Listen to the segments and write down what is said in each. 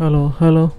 hello hello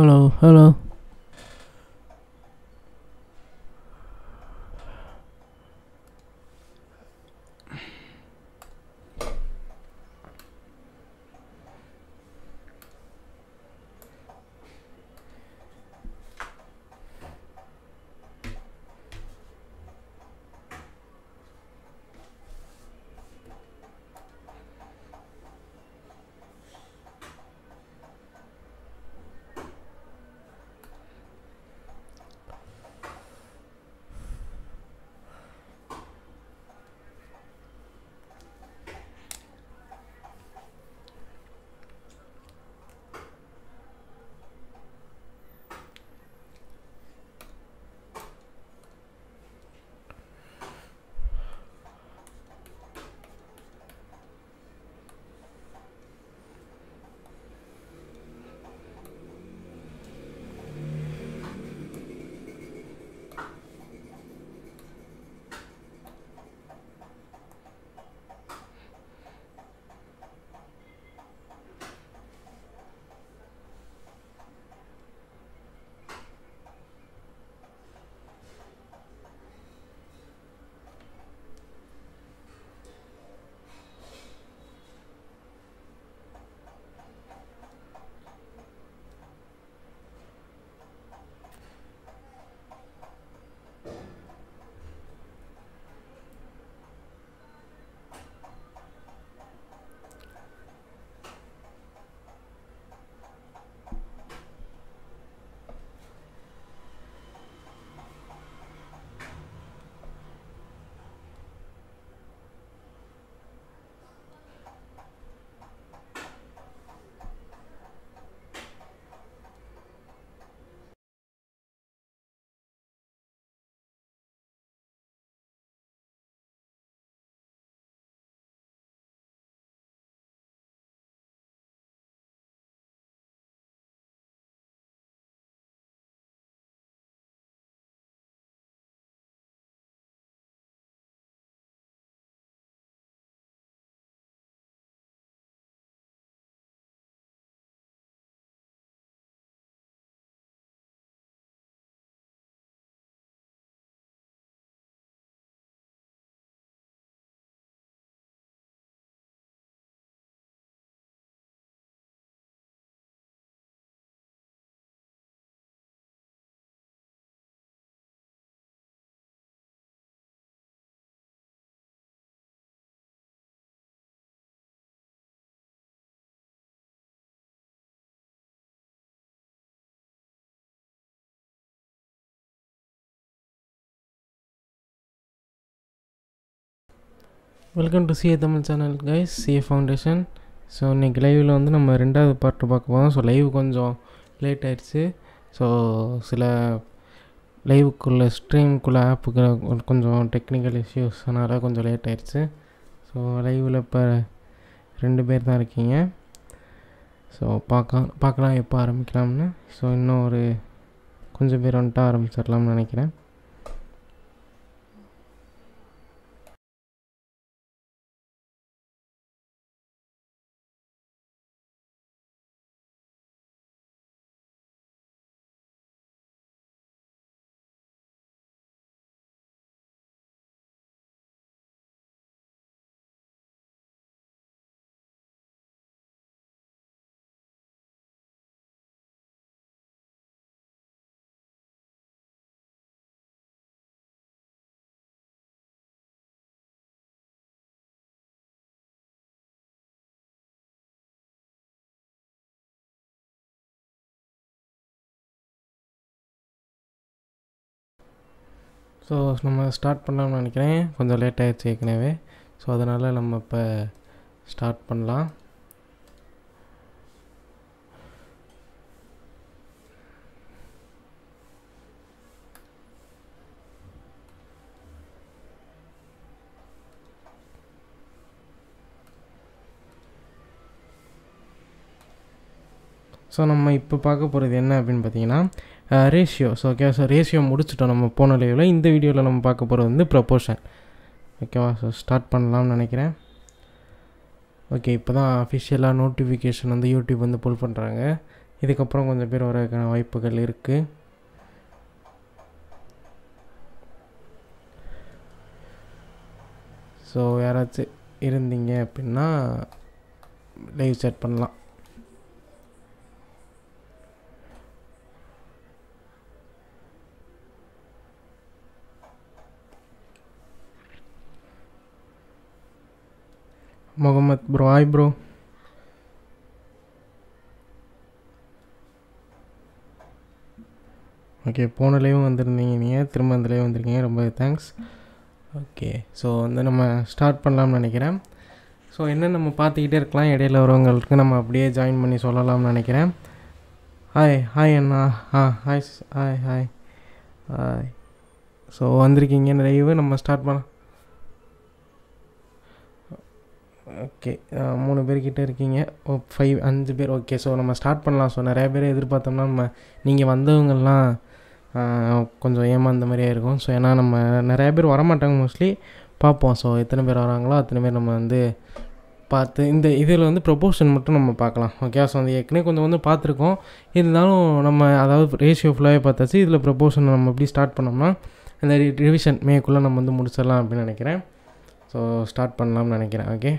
hello, hello. Welcome to CA Tamil channel guys CA foundation so இன்றைக்கி லைவில் வந்து நம்ம ரெண்டாவது பார்ட்டு பார்க்க போகிறோம் ஸோ லைவ் கொஞ்சம் லேட் ஆகிடுச்சு ஸோ சில லைவுக்குள்ளே ஸ்ட்ரீம்குள்ளே ஆப்புக்குள்ள கொஞ்சம் டெக்னிக்கல் இஷ்யூஸ் அதனால் கொஞ்சம் லேட் ஆகிடுச்சு ஸோ லைவில் இப்போ ரெண்டு பேர் தான் இருக்கீங்க ஸோ பார்க்க பார்க்கலாம் எப்போ ஆரம்பிக்கலாம்னு ஸோ இன்னும் ஒரு கொஞ்சம் பேர் வந்துட்டு ஆரம்பிச்சிடலாம்னு நினைக்கிறேன் ஸோ நம்ம ஸ்டார்ட் பண்ணலாம்னு நினைக்கிறேன் கொஞ்சம் லேட் ஆகிடுச்சு ஏற்கனவே ஸோ அதனால் நம்ம இப்போ ஸ்டார்ட் பண்ணலாம் ஸோ நம்ம இப்போ பார்க்க போகிறது என்ன அப்படின்னு பார்த்தீங்கன்னா ரேஷியோ ஸோ ஓகேவா ஸோ ரேஷியோ முடிச்சிட்டோம் நம்ம போன லேவில் இந்த வீடியோவில் நம்ம பார்க்க போகிறது வந்து ப்ரப்போர்ஷன் ஓகேவா ஸோ ஸ்டார்ட் பண்ணலாம்னு நினைக்கிறேன் ஓகே இப்போ தான் அஃபிஷியலாக நோட்டிஃபிகேஷன் வந்து யூடியூப் வந்து புல் பண்ணுறாங்க இதுக்கப்புறம் கொஞ்சம் பேர் வர வாய்ப்புகள் இருக்குது ஸோ யாராச்சும் இருந்தீங்க அப்படின்னா லைவ் செட் பண்ணலாம் Mohammed bro hi bro okay போனலேயும் வந்திருந்தீங்க நீங்கள் திரும்ப அந்த வந்திருக்கீங்க ரொம்ப தேங்க்ஸ் ஓகே ஸோ வந்து நம்ம ஸ்டார்ட் பண்ணலாம்னு நினைக்கிறேன் ஸோ என்ன நம்ம பார்த்துக்கிட்டே இருக்கலாம் இடையில வரவங்களுக்கு நம்ம அப்படியே ஜாயின் பண்ணி சொல்லலாம்னு நினைக்கிறேன் ஹாய் ஹாய் அண்ணா ஆ hi hi hi hi so வந்திருக்கீங்க நிறையவே நம்ம ஸ்டார்ட் பண்ண ஓகே மூணு பேர்கிட்ட இருக்கீங்க ஓ ஃபைவ் அஞ்சு பேர் ஓகே ஸோ நம்ம ஸ்டார்ட் பண்ணலாம் ஸோ நிறையா பேர் எதிர்பார்த்தோம்னா நம்ம நீங்கள் வந்தவங்கெல்லாம் கொஞ்சம் ஏமாந்த மாதிரியே இருக்கும் ஸோ ஏன்னா நம்ம நிறையா பேர் வரமாட்டாங்க மோஸ்ட்லி பார்ப்போம் ஸோ எத்தனை பேர் வராங்களோ அத்தனை பேர் நம்ம வந்து பார்த்து இந்த இதில் வந்து ப்ரொபோஷன் மட்டும் நம்ம பார்க்கலாம் ஓகே ஸோ வந்து ஏற்கனவே கொஞ்சம் வந்து பார்த்துருக்கோம் இருந்தாலும் நம்ம அதாவது ரேஷியோ ஃபுல்லாகவே பார்த்தாச்சு இதில் ப்ரொபோஷன் நம்ம எப்படி ஸ்டார்ட் பண்ணோம்னா இந்த ரிவிஷன் மேக்குள்ளே நம்ம வந்து முடிச்சிடலாம் அப்படின்னு நினைக்கிறேன் ஸோ ஸ்டார்ட் பண்ணலாம்னு நினைக்கிறேன் okay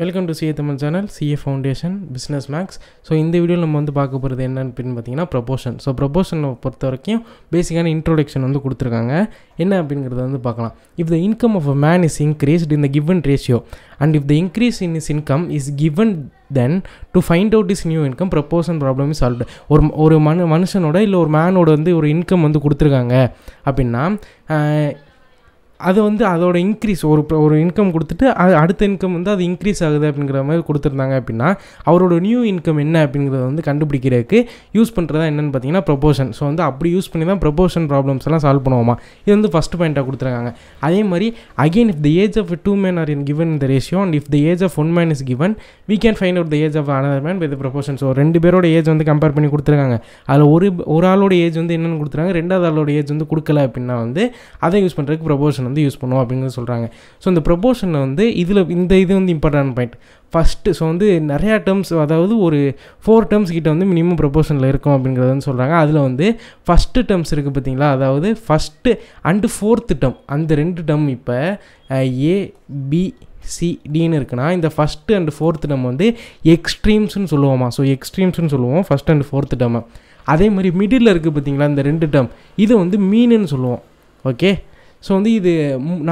welcome to CA Tamil channel CA foundation business maths so இந்த வீடியோவில் நம்ம வந்து பார்க்க போகிறது என்னன்னு பார்த்தீங்கன்னா ப்ரொபோஷன் ஸோ ப்ரொபோஷனை பொறுத்த வரைக்கும் பேசிக்கான இன்ட்ரோடக்ஷன் வந்து கொடுத்துருக்காங்க என்ன அப்படிங்கிறத வந்து பார்க்கலாம் if the income of a man is increased in the given ratio and if the increase in is income is given then to find out is new income proportion problem solved ஒரு ஒரு மனு மனுஷனோட இல்லை ஒரு மேனோட வந்து ஒரு income வந்து கொடுத்துருக்காங்க அப்படின்னா அது வந்து அதோட இன்க்ரீஸ் ஒரு ஒரு இன்கம் கொடுத்துட்டு அது அடுத்த இன்கம் வந்து அது இன்க்ரீஸ் ஆகுது அப்படிங்கிற மாதிரி கொடுத்துருந்தாங்க அப்படின்னா அவரோட நியூ இன்கம் என்ன அப்படிங்கிறத வந்து கண்டுபிடிக்கிறதுக்கு யூஸ் பண்ணுறதா என்னென்னு பார்த்தீங்கன்னா ப்ரொபோஷன் ஸோ வந்து அப்படி யூஸ் பண்ணி தான் ப்ரொபோஷன் ப்ராப்ளம்ஸ் எல்லாம் சால்வ் பண்ணுவோமா இது வந்து ஃபஸ்ட் பாயிண்ட்டாக கொடுத்துருக்காங்க அதே மாதிரி again if the age of two man are in given இந்த ratio and if the age of one man is given we can find out the age of another man with proportion so ரெண்டு பேரோட age வந்து compare பண்ணி கொடுத்துருக்காங்க அதில் ஒரு ஒரு ஆளோட ஏஜ் வந்து என்னென்னு கொடுத்துருக்காங்க ரெண்டாவது ஆளோட ஏஜ் வந்து கொடுக்கல அப்படின்னா வந்து அதை யூஸ் பண்ணுறதுக்கு ப்ரொபோஷன் வந்து யூஸ் பண்ணுவோம் அப்படிங்கிறத சொல்கிறாங்க ஸோ இந்த ப்ரொபோஷனில் வந்து இதில் இந்த இது வந்து இம்பார்ட்டன் பாயிண்ட் ஃபஸ்ட்டு ஸோ வந்து நிறையா டேர்ம்ஸ் அதாவது ஒரு ஃபோர் டேர்ம்ஸ் கிட்ட வந்து மினிமம் ப்ரொபோஷனில் இருக்கும் அப்படிங்கிறது வந்து சொல்கிறாங்க அதில் வந்து ஃபஸ்ட்டு டேர்ம்ஸ் இருக்குது பார்த்தீங்களா அதாவது ஃபஸ்ட்டு அண்டு ஃபோர்த்து டேர்ம் அந்த ரெண்டு டேர்ம் இப்போ ஏ பி சி டின்னு இருக்குன்னா இந்த ஃபஸ்ட்டு அண்ட் ஃபோர்த்து டேம் வந்து எக்ஸ்ட்ரீம்ஸ்னு சொல்லுவோமா ஸோ எக்ஸ்ட்ரீம்ஸ்னு சொல்லுவோம் ஃபஸ்ட் அண்ட் ஃபோர்த்து டேம் அதே மாதிரி மிடில் இருக்குது பார்த்தீங்களா இந்த ரெண்டு டேர்ம் இதை வந்து மீனுன்னு சொல்லுவோம் ஓகே ஸோ வந்து இது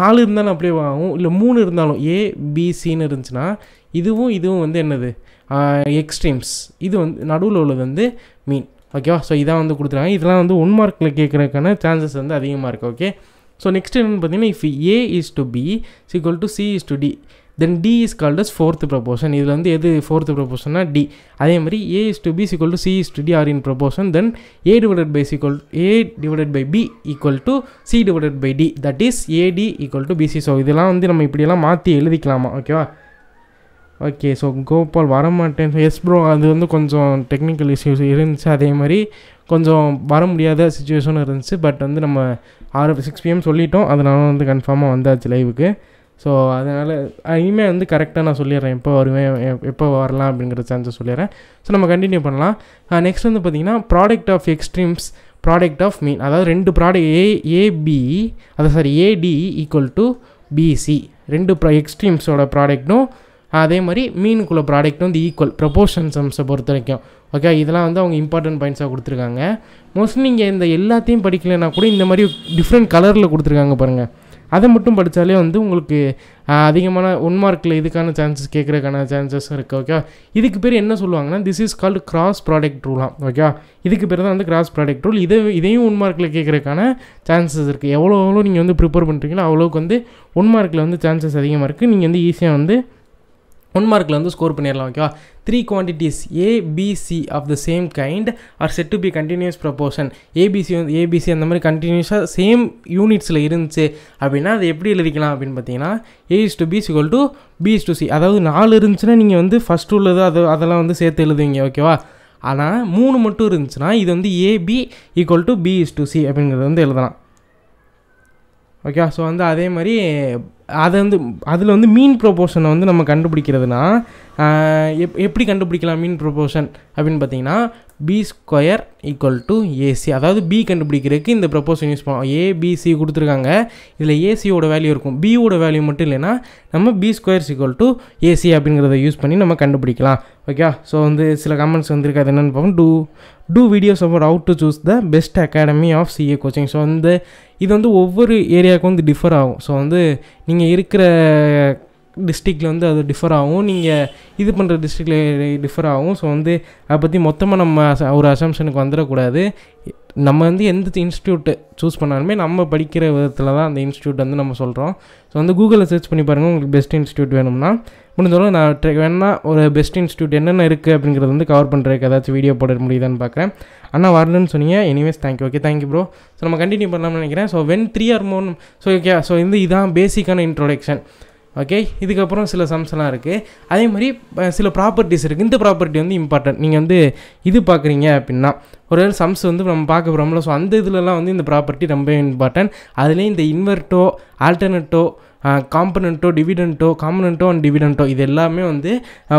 நாலு இருந்தாலும் அப்படியே ஆகும் இல்லை மூணு இருந்தாலும் ஏ பிசின்னு இருந்துச்சுன்னா இதுவும் இதுவும் வந்து என்னது எக்ஸ்ட்ரீம்ஸ் இது வந்து நடுவில் உள்ளது வந்து மீன் ஓகேவா ஸோ இதான் வந்து கொடுத்துருக்காங்க இதெல்லாம் வந்து ஒன் மார்க்கில் கேட்குறதுக்கான சான்சஸ் வந்து அதிகமாக இருக்குது ஓகே ஸோ நெக்ஸ்ட் என்னென்னு பார்த்தீங்கன்னா if A is to B is to C is to D then D is called as fourth proportion இதில் வந்து எது ஃபோர்த்து ப்ரப்போஷன்னா டி அதே மாதிரி A is to B equal to C is to D are in proportion then A divided by equal A divided by B equal to C divided by D that is AD equal to BC so இதெல்லாம் வந்து நம்ம இப்படியெல்லாம் மாற்றி எழுதிக்கலாமா ஓகேவா okay so Gopal வரமாட்டேன் S bro அது வந்து கொஞ்சம் டெக்னிக்கல் இஷ்யூஸ் இருந்துச்சு அதே மாதிரி கொஞ்சம் வர முடியாத சுச்சுவேஷனும் இருந்துச்சு பட் வந்து நம்ம ஆறு சிக்ஸ் பிஎம் சொல்லிட்டோம் அதனால வந்து கன்ஃபார்மாக வந்தாச்சு லைவுக்கு ஸோ அதனால் இனிமேல் வந்து கரெக்டாக நான் சொல்லிடுறேன் எப்போ வருவேன் எப்போ வரலாம் அப்படிங்கிற சான்ஸை சொல்லிடுறேன் ஸோ நம்ம கண்டினியூ பண்ணலாம் நெக்ஸ்ட் வந்து பார்த்திங்கன்னா product of extremes product of mean அதாவது ரெண்டு ப்ராடக்ட் ஏ ஏபி அதாவது sorry AD equal to BC ரெண்டு ப்ரா எக்ஸ்ட்ரீம்ஸோட ப்ராடக்ட்டும் அதே மாதிரி மீனுக்குள்ள ப்ராடக்ட்டும் வந்து ஈக்குவல் ப்ரொபோஷன் சம்ஸை பொறுத்த வரைக்கும் ஓகே இதெல்லாம் வந்து அவங்க இம்பார்ட்டன்ட் பாயிண்ட்ஸாக கொடுத்துருக்காங்க மோஸ்ட்லி நீங்கள் இந்த எல்லாத்தையும் படிக்கலைன்னா கூட இந்த மாதிரி டிஃப்ரெண்ட் கலரில் கொடுத்துருக்காங்க பாருங்கள் அதை மட்டும் படித்தாலே வந்து உங்களுக்கு அதிகமான ஒன் மார்க்கில் இதுக்கான சான்சஸ் கேட்குறதுக்கான சான்சஸ் இருக்குது ஓகே இதுக்கு பேர் என்ன சொல்லுவாங்கன்னா this is called cross product ரூலாம் ஓகே இதுக்கு பேர் தான் வந்து கிராஸ் ப்ராடக்ட் ரூல் இதை இதையும் ஒன் மார்க்கில் கேட்குறதுக்கான சான்சஸ் இருக்குது எவ்வளோ எவ்வளோ நீங்கள் வந்து ப்ரிப்பேர் பண்ணுறீங்களோ அவ்வளோக்கு வந்து ஒன் மார்க்கில் வந்து சான்சஸ் அதிகமாக இருக்குது நீங்கள் வந்து ஈஸியாக வந்து ஒன் மார்க்கில் வந்து ஸ்கோர் பண்ணிடலாம் ஓகேவா three quantities ABC of the same kind are set to be continuous proportion ABC வந்து ஏபிசி அந்த மாதிரி கண்டினியூஸாக சேம் யூனிட்ஸில் இருந்துச்சு அப்படின்னா அதை எப்படி எழுதிக்கலாம் அப்படின்னு பார்த்தீங்கன்னா A is to B equal to B is to C அதாவது நாலு இருந்துச்சுன்னா நீங்கள் வந்து ஃபஸ்ட் உள்ளது அது அதெல்லாம் வந்து சேர்த்து எழுதுவீங்க ஓகேவா ஆனால் மூணு மட்டும் இருந்துச்சுன்னா இது வந்து AB equal to B is to C அப்படிங்கிறது வந்து எழுதலாம் ஓகேவா ஸோ வந்து அதே மாதிரி அதை வந்து அதில் வந்து மீன் ப்ரொபோஷனை வந்து நம்ம கண்டுபிடிக்கிறதுனா எப் எப்படி கண்டுபிடிக்கலாம் மீன் ப்ரொபோஷன் அப்படின்னு பார்த்தீங்கன்னா B square equal to AC அதாவது பி கண்டுபிடிக்கிறதுக்கு இந்த ப்ரொபோஷன் யூஸ் பண்ணோம் ஏபிசி கொடுத்துருக்காங்க இதில் ஏசியோட வேல்யூ இருக்கும் பியோட வேல்யூ மட்டும் இல்லைன்னா நம்ம B square equal to AC அப்படிங்கிறத யூஸ் பண்ணி நம்ம கண்டுபிடிக்கலாம் ஓகே ஸோ வந்து சில கமெண்ட்ஸ் வந்துருக்கு அது என்னென்னு பார்ப்போம் two two videos about out to choose the best academy of CA coaching so வந்து இது வந்து ஒவ்வொரு ஏரியாவுக்கும் வந்து டிஃபர் ஆகும் ஸோ வந்து நீங்கள் இருக்கிற டிஸ்ட்ரிக்டில் வந்து அது டிஃபர் ஆகும் நீங்கள் இது பண்ணுற டிஸ்ட்ரிக்டில் டிஃபர் ஆகும் ஸோ வந்து அதை பற்றி மொத்தமாக நம்ம ஒரு அசம்ஷனுக்கு வந்துடக்கூடாது நம்ம வந்து எந்த இன்ஸ்டியூட்டு சூஸ் பண்ணாலுமே நம்ம படிக்கிற விதத்தில் தான் அந்த இன்ஸ்டியூட் வந்து நம்ம சொல்கிறோம் ஸோ வந்து கூகுளில் சர்ச் பண்ணி பாருங்கள் உங்களுக்கு பெஸ்ட் இன்ஸ்டியூட் வேணும்னா முடிஞ்சளவு நான் வேணா ஒரு பெஸ்ட் இன்ஸ்டியூட் என்னென்ன இருக்குது அப்படிங்கிறது வந்து கவர் பண்ணுறதுக்கு ஏதாச்சும் வீடியோ போட முடியுதான்னு பார்க்குறேன் அண்ணா வரலன்னு சொன்னீங்க anyways thank you okay thank you bro so நம்ம கண்டினியூ பண்ணலாம்னு நினைக்கிறேன் ஸோ வென் த்ரீ ஆர் மோன் ஸோ ஓகே ஸோ இந்த இதான் பேசிக்கான இன்ட்ரோடக்ஷன் ஓகே இதுக்கப்புறம் சில சம்ஸ்லாம் இருக்குது அதே மாதிரி சில ப்ராப்பர்ட்டிஸ் இருக்குது இந்த ப்ராப்பர்ட்டி வந்து இம்பார்ட்டன்ட் நீங்கள் வந்து இது பார்க்குறீங்க அப்படின்னா ஒரு வேளை சம்ஸ் வந்து நம்ம பார்க்க போகிறோம்ல ஸோ அந்த இதுலலாம் வந்து இந்த ப்ராப்பர்ட்டி ரொம்ப இம்பார்ட்டன்ட் அதுலேயும் இந்த இன்வெர்ட்டோ ஆல்டர்னேட்டோ காம்பனண்ட்டோ டிவிடண்ட்டோ காம்பனண்ட்டோ அண்ட் டிவிடண்ட்டோ இது எல்லாமே வந்து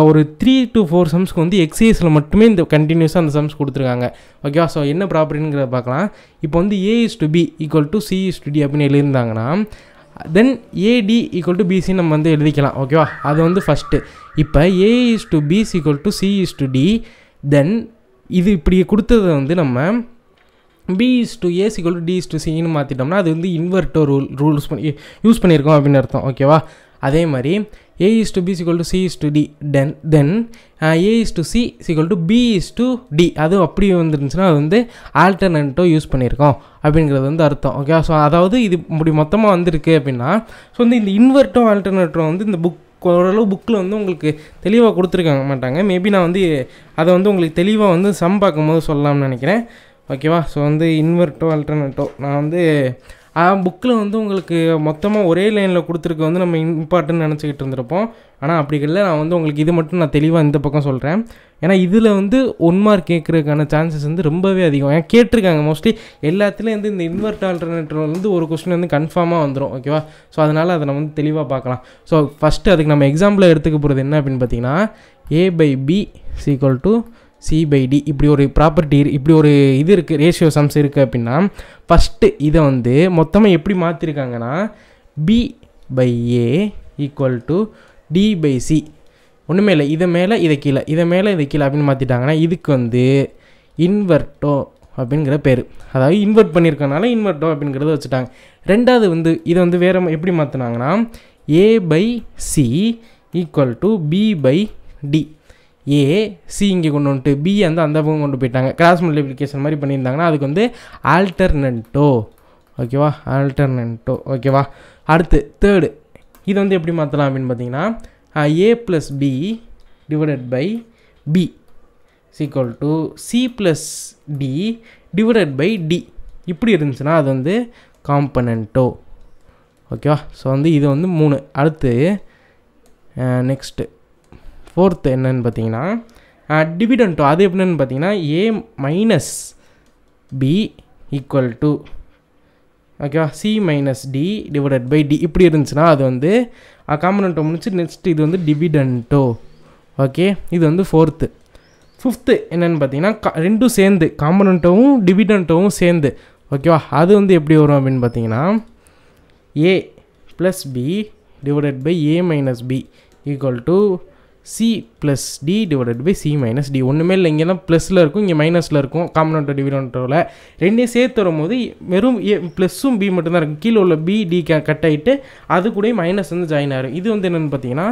ஒரு த்ரீ டு ஃபோர் சம்ஸ்க்கு வந்து எக்ஸைஸில் மட்டுமே இந்த கண்டினியூஸாக அந்த சம்ஸ் கொடுத்துருக்காங்க ஓகேவா ஸோ என்ன ப்ராப்பர்ட்டிங்கிறத பார்க்கலாம் இப்போ வந்து ஏ is to B equal to C is to D அப்படின்னு எழுதியிருந்தாங்கன்னா then AD equal to BC நம்ம வந்து எழுதிக்கலாம் ஓகேவா அது வந்து ஃபஸ்ட்டு இப்போ A is to B is equal to C is to D then இது இப்படி கொடுத்தது வந்து நம்ம பிஇஸ் இஸ் டு ஏ சிக்கல் டி டு சின்னு மாற்றிட்டோம்னா அது வந்து இன்வெர்ட்டோ ரூல் ரூல்ஸ் பண்ணி யூஸ் பண்ணியிருக்கோம் அப்படின்னு அர்த்தம் ஓகேவா அதே மாதிரி A is to B equal to C is to D then then A is to C equal to B is to D அதுவும் அப்படி வந்துருந்துச்சுன்னா அது வந்து ஆல்டர்னேட்டோ யூஸ் பண்ணியிருக்கோம் அப்படிங்கிறது வந்து அர்த்தம் ஓகே ஸோ அதாவது இது இப்படி மொத்தமாக வந்திருக்கு அப்படின்னா ஸோ வந்து இந்த இன்வெர்ட்டும் ஆல்டர்னேட்டோ வந்து இந்த புக் ஓரளவு புக்கில் வந்து உங்களுக்கு தெளிவாக கொடுத்துருக்காங்க மாட்டாங்க மேபி நான் வந்து அதை வந்து உங்களுக்கு தெளிவாக வந்து சம் பார்க்கும்போது சொல்லலாம்னு நினைக்கிறேன் ஓகேவா ஸோ வந்து இன்வெர்ட்டோ அல்டர்னேட்டோ நான் வந்து புக்கில் வந்து உங்களுக்கு மொத்தமாக ஒரே லைனில் கொடுத்துருக்க வந்து நம்ம இம்பார்ட்டன்ட் நினச்சிக்கிட்டு இருந்திருப்போம் ஆனால் அப்படி இல்லை நான் வந்து உங்களுக்கு இது மட்டும் நான் தெளிவாக இந்த பக்கம் சொல்கிறேன் ஏன்னா இதில் வந்து ஒன் மார்க் கேட்குறதுக்கான சான்சஸ் வந்து ரொம்பவே அதிகம் ஏன் கேட்டிருக்காங்க மோஸ்ட்லி எல்லாத்துலேயும் வந்து இந்த இன்வெர்ட் ஆல்டர்னேட்டர் வந்து ஒரு கொஸ்டின் வந்து கன்ஃபார்மாக வந்துடும் ஓகேவா ஸோ அதனால் அதை நம்ம வந்து தெளிவாக பார்க்கலாம் ஸோ ஃபஸ்ட்டு அதுக்கு நம்ம எக்ஸாம்பிள் எடுத்துக்க போகிறது என்ன அப்படின்னு பார்த்தீங்கன்னா A by B equal to C by D இப்படி ஒரு ப்ராப்பர்ட்டி இப்படி ஒரு இது இருக்குது ரேஷியோ சம்ஸ் இருக்குது அப்படின்னா ஃபஸ்ட்டு இதை வந்து மொத்தமாக எப்படி மாற்றிருக்காங்கன்னா B by A equal to D by C ஒன்றுமே இல்லை இதை மேலே இதை கீழே இதை மேலே இதை கீழே அப்படின்னு மாற்றிட்டாங்கன்னா இதுக்கு வந்து இன்வெர்ட்டோ அப்படிங்கிற பேர் அதாவது இன்வெர்ட் பண்ணியிருக்கனால இன்வெர்ட்டோ அப்படிங்கிறத வச்சுட்டாங்க ரெண்டாவது வந்து இதை வந்து வேறு எப்படி மாற்றினாங்கன்னா A by C equal to B by D A C இங்கே கொண்டு வந்துட்டு பி வந்து அந்த பக்கம் கொண்டு போயிட்டாங்க கிராஸ் மல்டிபிளிகேஷன் மாதிரி பண்ணியிருந்தாங்கன்னா அதுக்கு வந்து ஆல்டர்னட்டோ ஓகேவா ஆல்டர்னட்டோ ஓகேவா அடுத்து தேர்டு இது வந்து எப்படி மாற்றலாம் அப்படின்னு பார்த்தீங்கன்னா A plus B divided by B equal to C plus D divided by D இப்படி இருந்துச்சுன்னா அது வந்து காம்பனண்ட்டோ ஓகேவா ஸோ வந்து இது வந்து மூணு அடுத்து நெக்ஸ்ட்டு ஃபோர்த் என்னன்னு பார்த்தீங்கன்னா டிவிடெண்ட் அது எப்படின்னு பார்த்தீங்கன்னா A minus B equal to ஓகேவா C minus D divided by D இப்படி இருந்துச்சுன்னா அது வந்து காம்பனண்ட்டை முடிச்சு நெக்ஸ்ட் இது வந்து டிவிடெண்ட்டோ ஓகே இது வந்து ஃபோர்த்து ஃபிஃப்த்து என்னென்னு பார்த்தீங்கன்னா ரெண்டும் சேர்ந்து காம்பனண்ட்டும் டிவிடெண்ட்டும் சேர்ந்து ஓகேவா அது வந்து எப்படி வரும் அப்படின்னு பார்த்தீங்கன்னா A plus B divided by A minus B equal to C plus D divided by C minus D ஒன்றுமே இல்லை இங்கெல்லாம் ப்ளஸில் இருக்கும் இங்கே மைனஸில் இருக்கும் காமனோட்டோ டிவிடோன்ட்டோவில் ரெண்டையும் சேர்த்து வரும்போது வெறும் ஏ ப்ளஸ்ஸும் பி மட்டும்தான் இருக்கும் கீழே உள்ள பி டி கட் ஆகிட்டு அது கூட மைனஸ் வந்து ஜாயின் ஆகிடும் இது வந்து என்னென்னு பார்த்தீங்கன்னா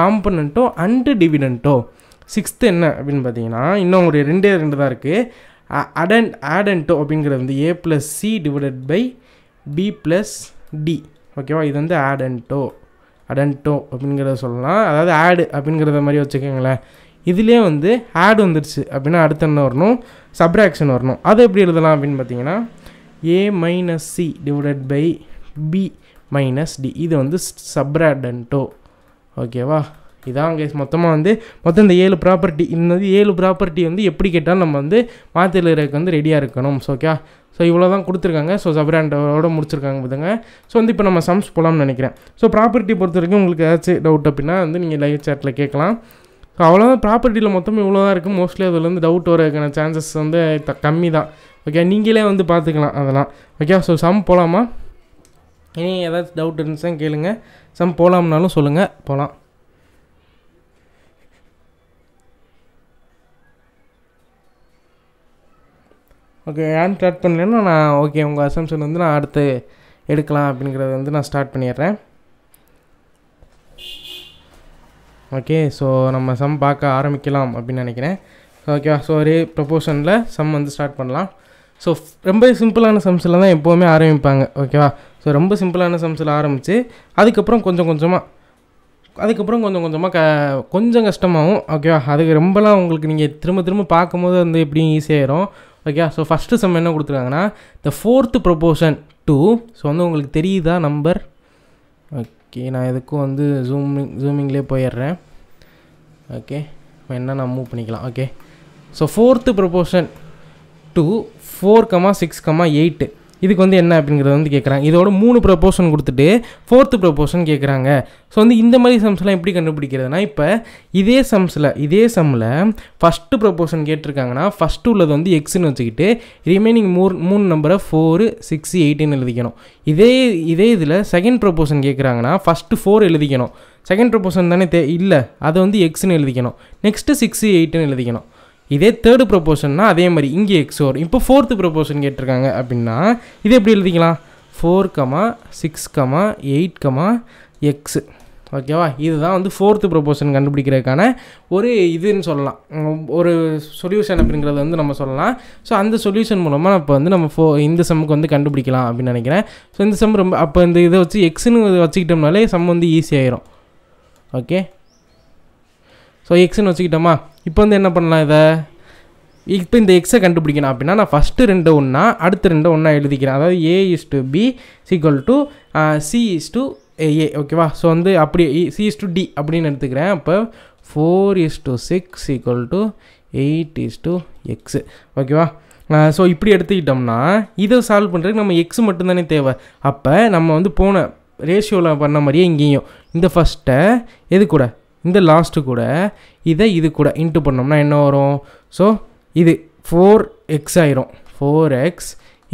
காம்பனண்ட்டோ அண்டு டிவிடெண்ட்டோ சிக்ஸ்த்து என்ன அப்படின்னு பார்த்தீங்கன்னா இன்னும் ஒரு ரெண்டே ரெண்டு தான் இருக்குது அடன் ஆடன்ட்டோ அப்படிங்கிறது வந்து A plus C divided by B plus D ஓகேவா இது வந்து ஆடன்ட்டோ அடன்ட்டோ அப்படிங்கிறத சொல்லலாம் அதாவது ஆடு அப்படிங்கிறத மாதிரி வச்சுக்கோங்களேன் இதுலேயே வந்து ஆட் வந்துடுச்சு அப்படின்னா அடுத்து என்ன வரணும் சப்ராக்ஷன் வரணும் அது எப்படி எழுதலாம் அப்படின்னு பார்த்தீங்கன்னா A minus C divided by B minus D இது வந்து சப்ராடன்ட்டோ ஓகேவா இதான் கேஸ் மொத்தமாக வந்து மொத்தம் இந்த ஏழு ப்ராப்பர்ட்டி இந்த ஏழு ப்ராப்பர்ட்டி வந்து எப்படி கேட்டாலும் நம்ம வந்து மாத்திரைக்கு வந்து ரெடியாக இருக்கணும் ஸோ ஓகே ஸோ இவ்வளோ தான் கொடுத்துருக்காங்க ஸோ சப்ராண்டோட முடிச்சிருக்காங்க பார்த்துங்க ஸோ வந்து இப்போ நம்ம சம்ஸ் போகலாம்னு நினைக்கிறேன் ஸோ ப்ராப்பர்ட்டி பொறுத்த வரைக்கும் உங்களுக்கு ஏதாச்சும் டவுட் அப்படின்னா வந்து நீங்கள் லைவ் சேட்டில் கேட்கலாம் ஸோ அவ்வளோதான் ப்ராப்பர்ட்டியில் மொத்தம் இவ்வளோ தான் இருக்குது மோஸ்ட்லி அதில் வந்து டவுட் வரக்கான சான்சஸ் வந்து கம்மி தான் ஓகே நீங்களே வந்து பார்த்துக்கலாம் அதெல்லாம் ஓகே ஸோ சம் போகலாமா இனி ஏதாச்சும் டவுட் இருந்துச்சுன்னா கேளுங்கள் சம் போகலாம்னாலும் சொல்லுங்கள் போகலாம் ஓகே ஏன் ஸ்டார்ட் பண்ணலன்னா நான் ஓகே உங்கள் அசம்ஷன் வந்து நான் அடுத்து எடுக்கலாம் அப்படிங்கிறத வந்து நான் ஸ்டார்ட் பண்ணிடுறேன் ஓகே ஸோ நம்ம சம் பார்க்க ஆரம்பிக்கலாம் அப்படின்னு நினைக்கிறேன் ஸோ ஓகேவா ஸோ ஒரே ப்ரொபோஷனில் சம் வந்து ஸ்டார்ட் பண்ணலாம் ஸோ ரொம்ப சிம்பிளான சம்ஸில் தான் எப்போவுமே ஆரம்பிப்பாங்க ஓகேவா ஸோ ரொம்ப சிம்பிளான சம்ஸில் ஆரம்பித்து அதுக்கப்புறம் கொஞ்சம் கொஞ்சமாக அதுக்கப்புறம் கொஞ்சம் கொஞ்சமாக க கொஞ்சம் கஷ்டமாகும் ஓகேவா அதுக்கு ரொம்பலாம் உங்களுக்கு நீங்கள் திரும்ப திரும்ப பார்க்கும்போது வந்து எப்படியும் ஈஸியாயிரும் ஓகே ஸோ ஃபஸ்ட்டு செம் என்ன கொடுத்துருக்காங்கன்னா the fourth proportion two so வந்து உங்களுக்கு தெரியுதா நம்பர் ஓகே நான் எதுக்கும் வந்து ஜூமிங் ஜூமிங்லேயே போயிடுறேன் ஓகே என்ன நான் மூவ் பண்ணிக்கலாம் okay so fourth proportion two four comma six comma eight இதுக்கு வந்து என்ன அப்படிங்கிறத வந்து கேட்குறாங்க இதோட மூணு ப்ரப்போஷன் கொடுத்துட்டு ஃபோர்த்து ப்ரப்போஷன் கேட்குறாங்க ஸோ வந்து இந்த மாதிரி சம்ஸ்லாம் எப்படி கண்டுபிடிக்கிறதுனா இப்போ இதே சம்ஸில் இதே சம்மில் ஃபஸ்ட்டு ப்ரப்போஷன் கேட்டிருக்காங்கன்னா ஃபஸ்ட்டு உள்ளது வந்து எக்ஸ்னு வச்சுக்கிட்டு ரிமைனிங் மூர் மூணு நம்பரை ஃபோரு சிக்ஸ் எயிட்டின்னு எழுதிக்கணும் இதே இதே இதில் செகண்ட் ப்ரப்போஷன் கேட்குறாங்கன்னா ஃபஸ்ட்டு ஃபோர் எழுதிக்கணும் செகண்ட் ப்ரப்போஷன் தானே தே இல்லை அதை வந்து எக்ஸ்னு எழுதிக்கணும் நெக்ஸ்ட்டு சிக்ஸு எயிட்டுன்னு எழுதிக்கணும் இதே தேர்டு ப்ரொப்போஷன்னா அதே மாதிரி இங்கே எக்ஸ் ஓர் இப்போ ஃபோர்த்து ப்ரொப்போஷன் கேட்டிருக்காங்க அப்படின்னா இது எப்படி எழுதிக்கலாம் four comma six comma eight comma x ஓகேவா இதுதான் வந்து ஃபோர்த்து ப்ரொபோஷன் கண்டுபிடிக்கிறதுக்கான ஒரு இதுன்னு சொல்லலாம் ஒரு சொல்யூஷன் அப்படிங்கிறது வந்து நம்ம சொல்லலாம் ஸோ அந்த சொல்யூஷன் மூலமாக இப்போ வந்து நம்ம ஃபோ இந்த சம்முக்கு வந்து கண்டுபிடிக்கலாம் அப்படின்னு நினைக்கிறேன் ஸோ இந்த சம் ரொம்ப அப்போ இந்த இதை வச்சு எக்ஸ்னு வச்சுக்கிட்டோம்னாலே சம் வந்து ஈஸியாயிரும் ஓகே ஸோ எக்ஸ்னு வச்சுக்கிட்டோமா இப்போ வந்து என்ன பண்ணலாம் இதை இப்போ இந்த எக்ஸை கண்டுபிடிக்கணும் அப்படின்னா நான் ஃபஸ்ட்டு ரெண்டு ஒன்றா அடுத்த ரெண்டு ஒன்றா எழுதிக்கிறேன் அதாவது A is to B equal to C is to A ஓகேவா ஸோ வந்து அப்படி சி இஸ் டு டி அப்படின்னு எடுத்துக்கிறேன் இப்போ four is to six equal to eight is to x ஓகேவா ஸோ இப்படி எடுத்துக்கிட்டோம்னா இதை சால்வ் பண்ணுறதுக்கு நம்ம எக்ஸ் மட்டும்தானே தேவை அப்போ நம்ம வந்து போன ரேஷியோவில் பண்ண மாதிரியே இங்கேயும் இந்த ஃபஸ்ட்டை எது கூட இந்த லாஸ்ட்டு கூட இதை இது கூட இன்ட்டு பண்ணோம்னா என்ன வரும் ஸோ இது ஃபோர் எக்ஸ் ஆயிரும் four x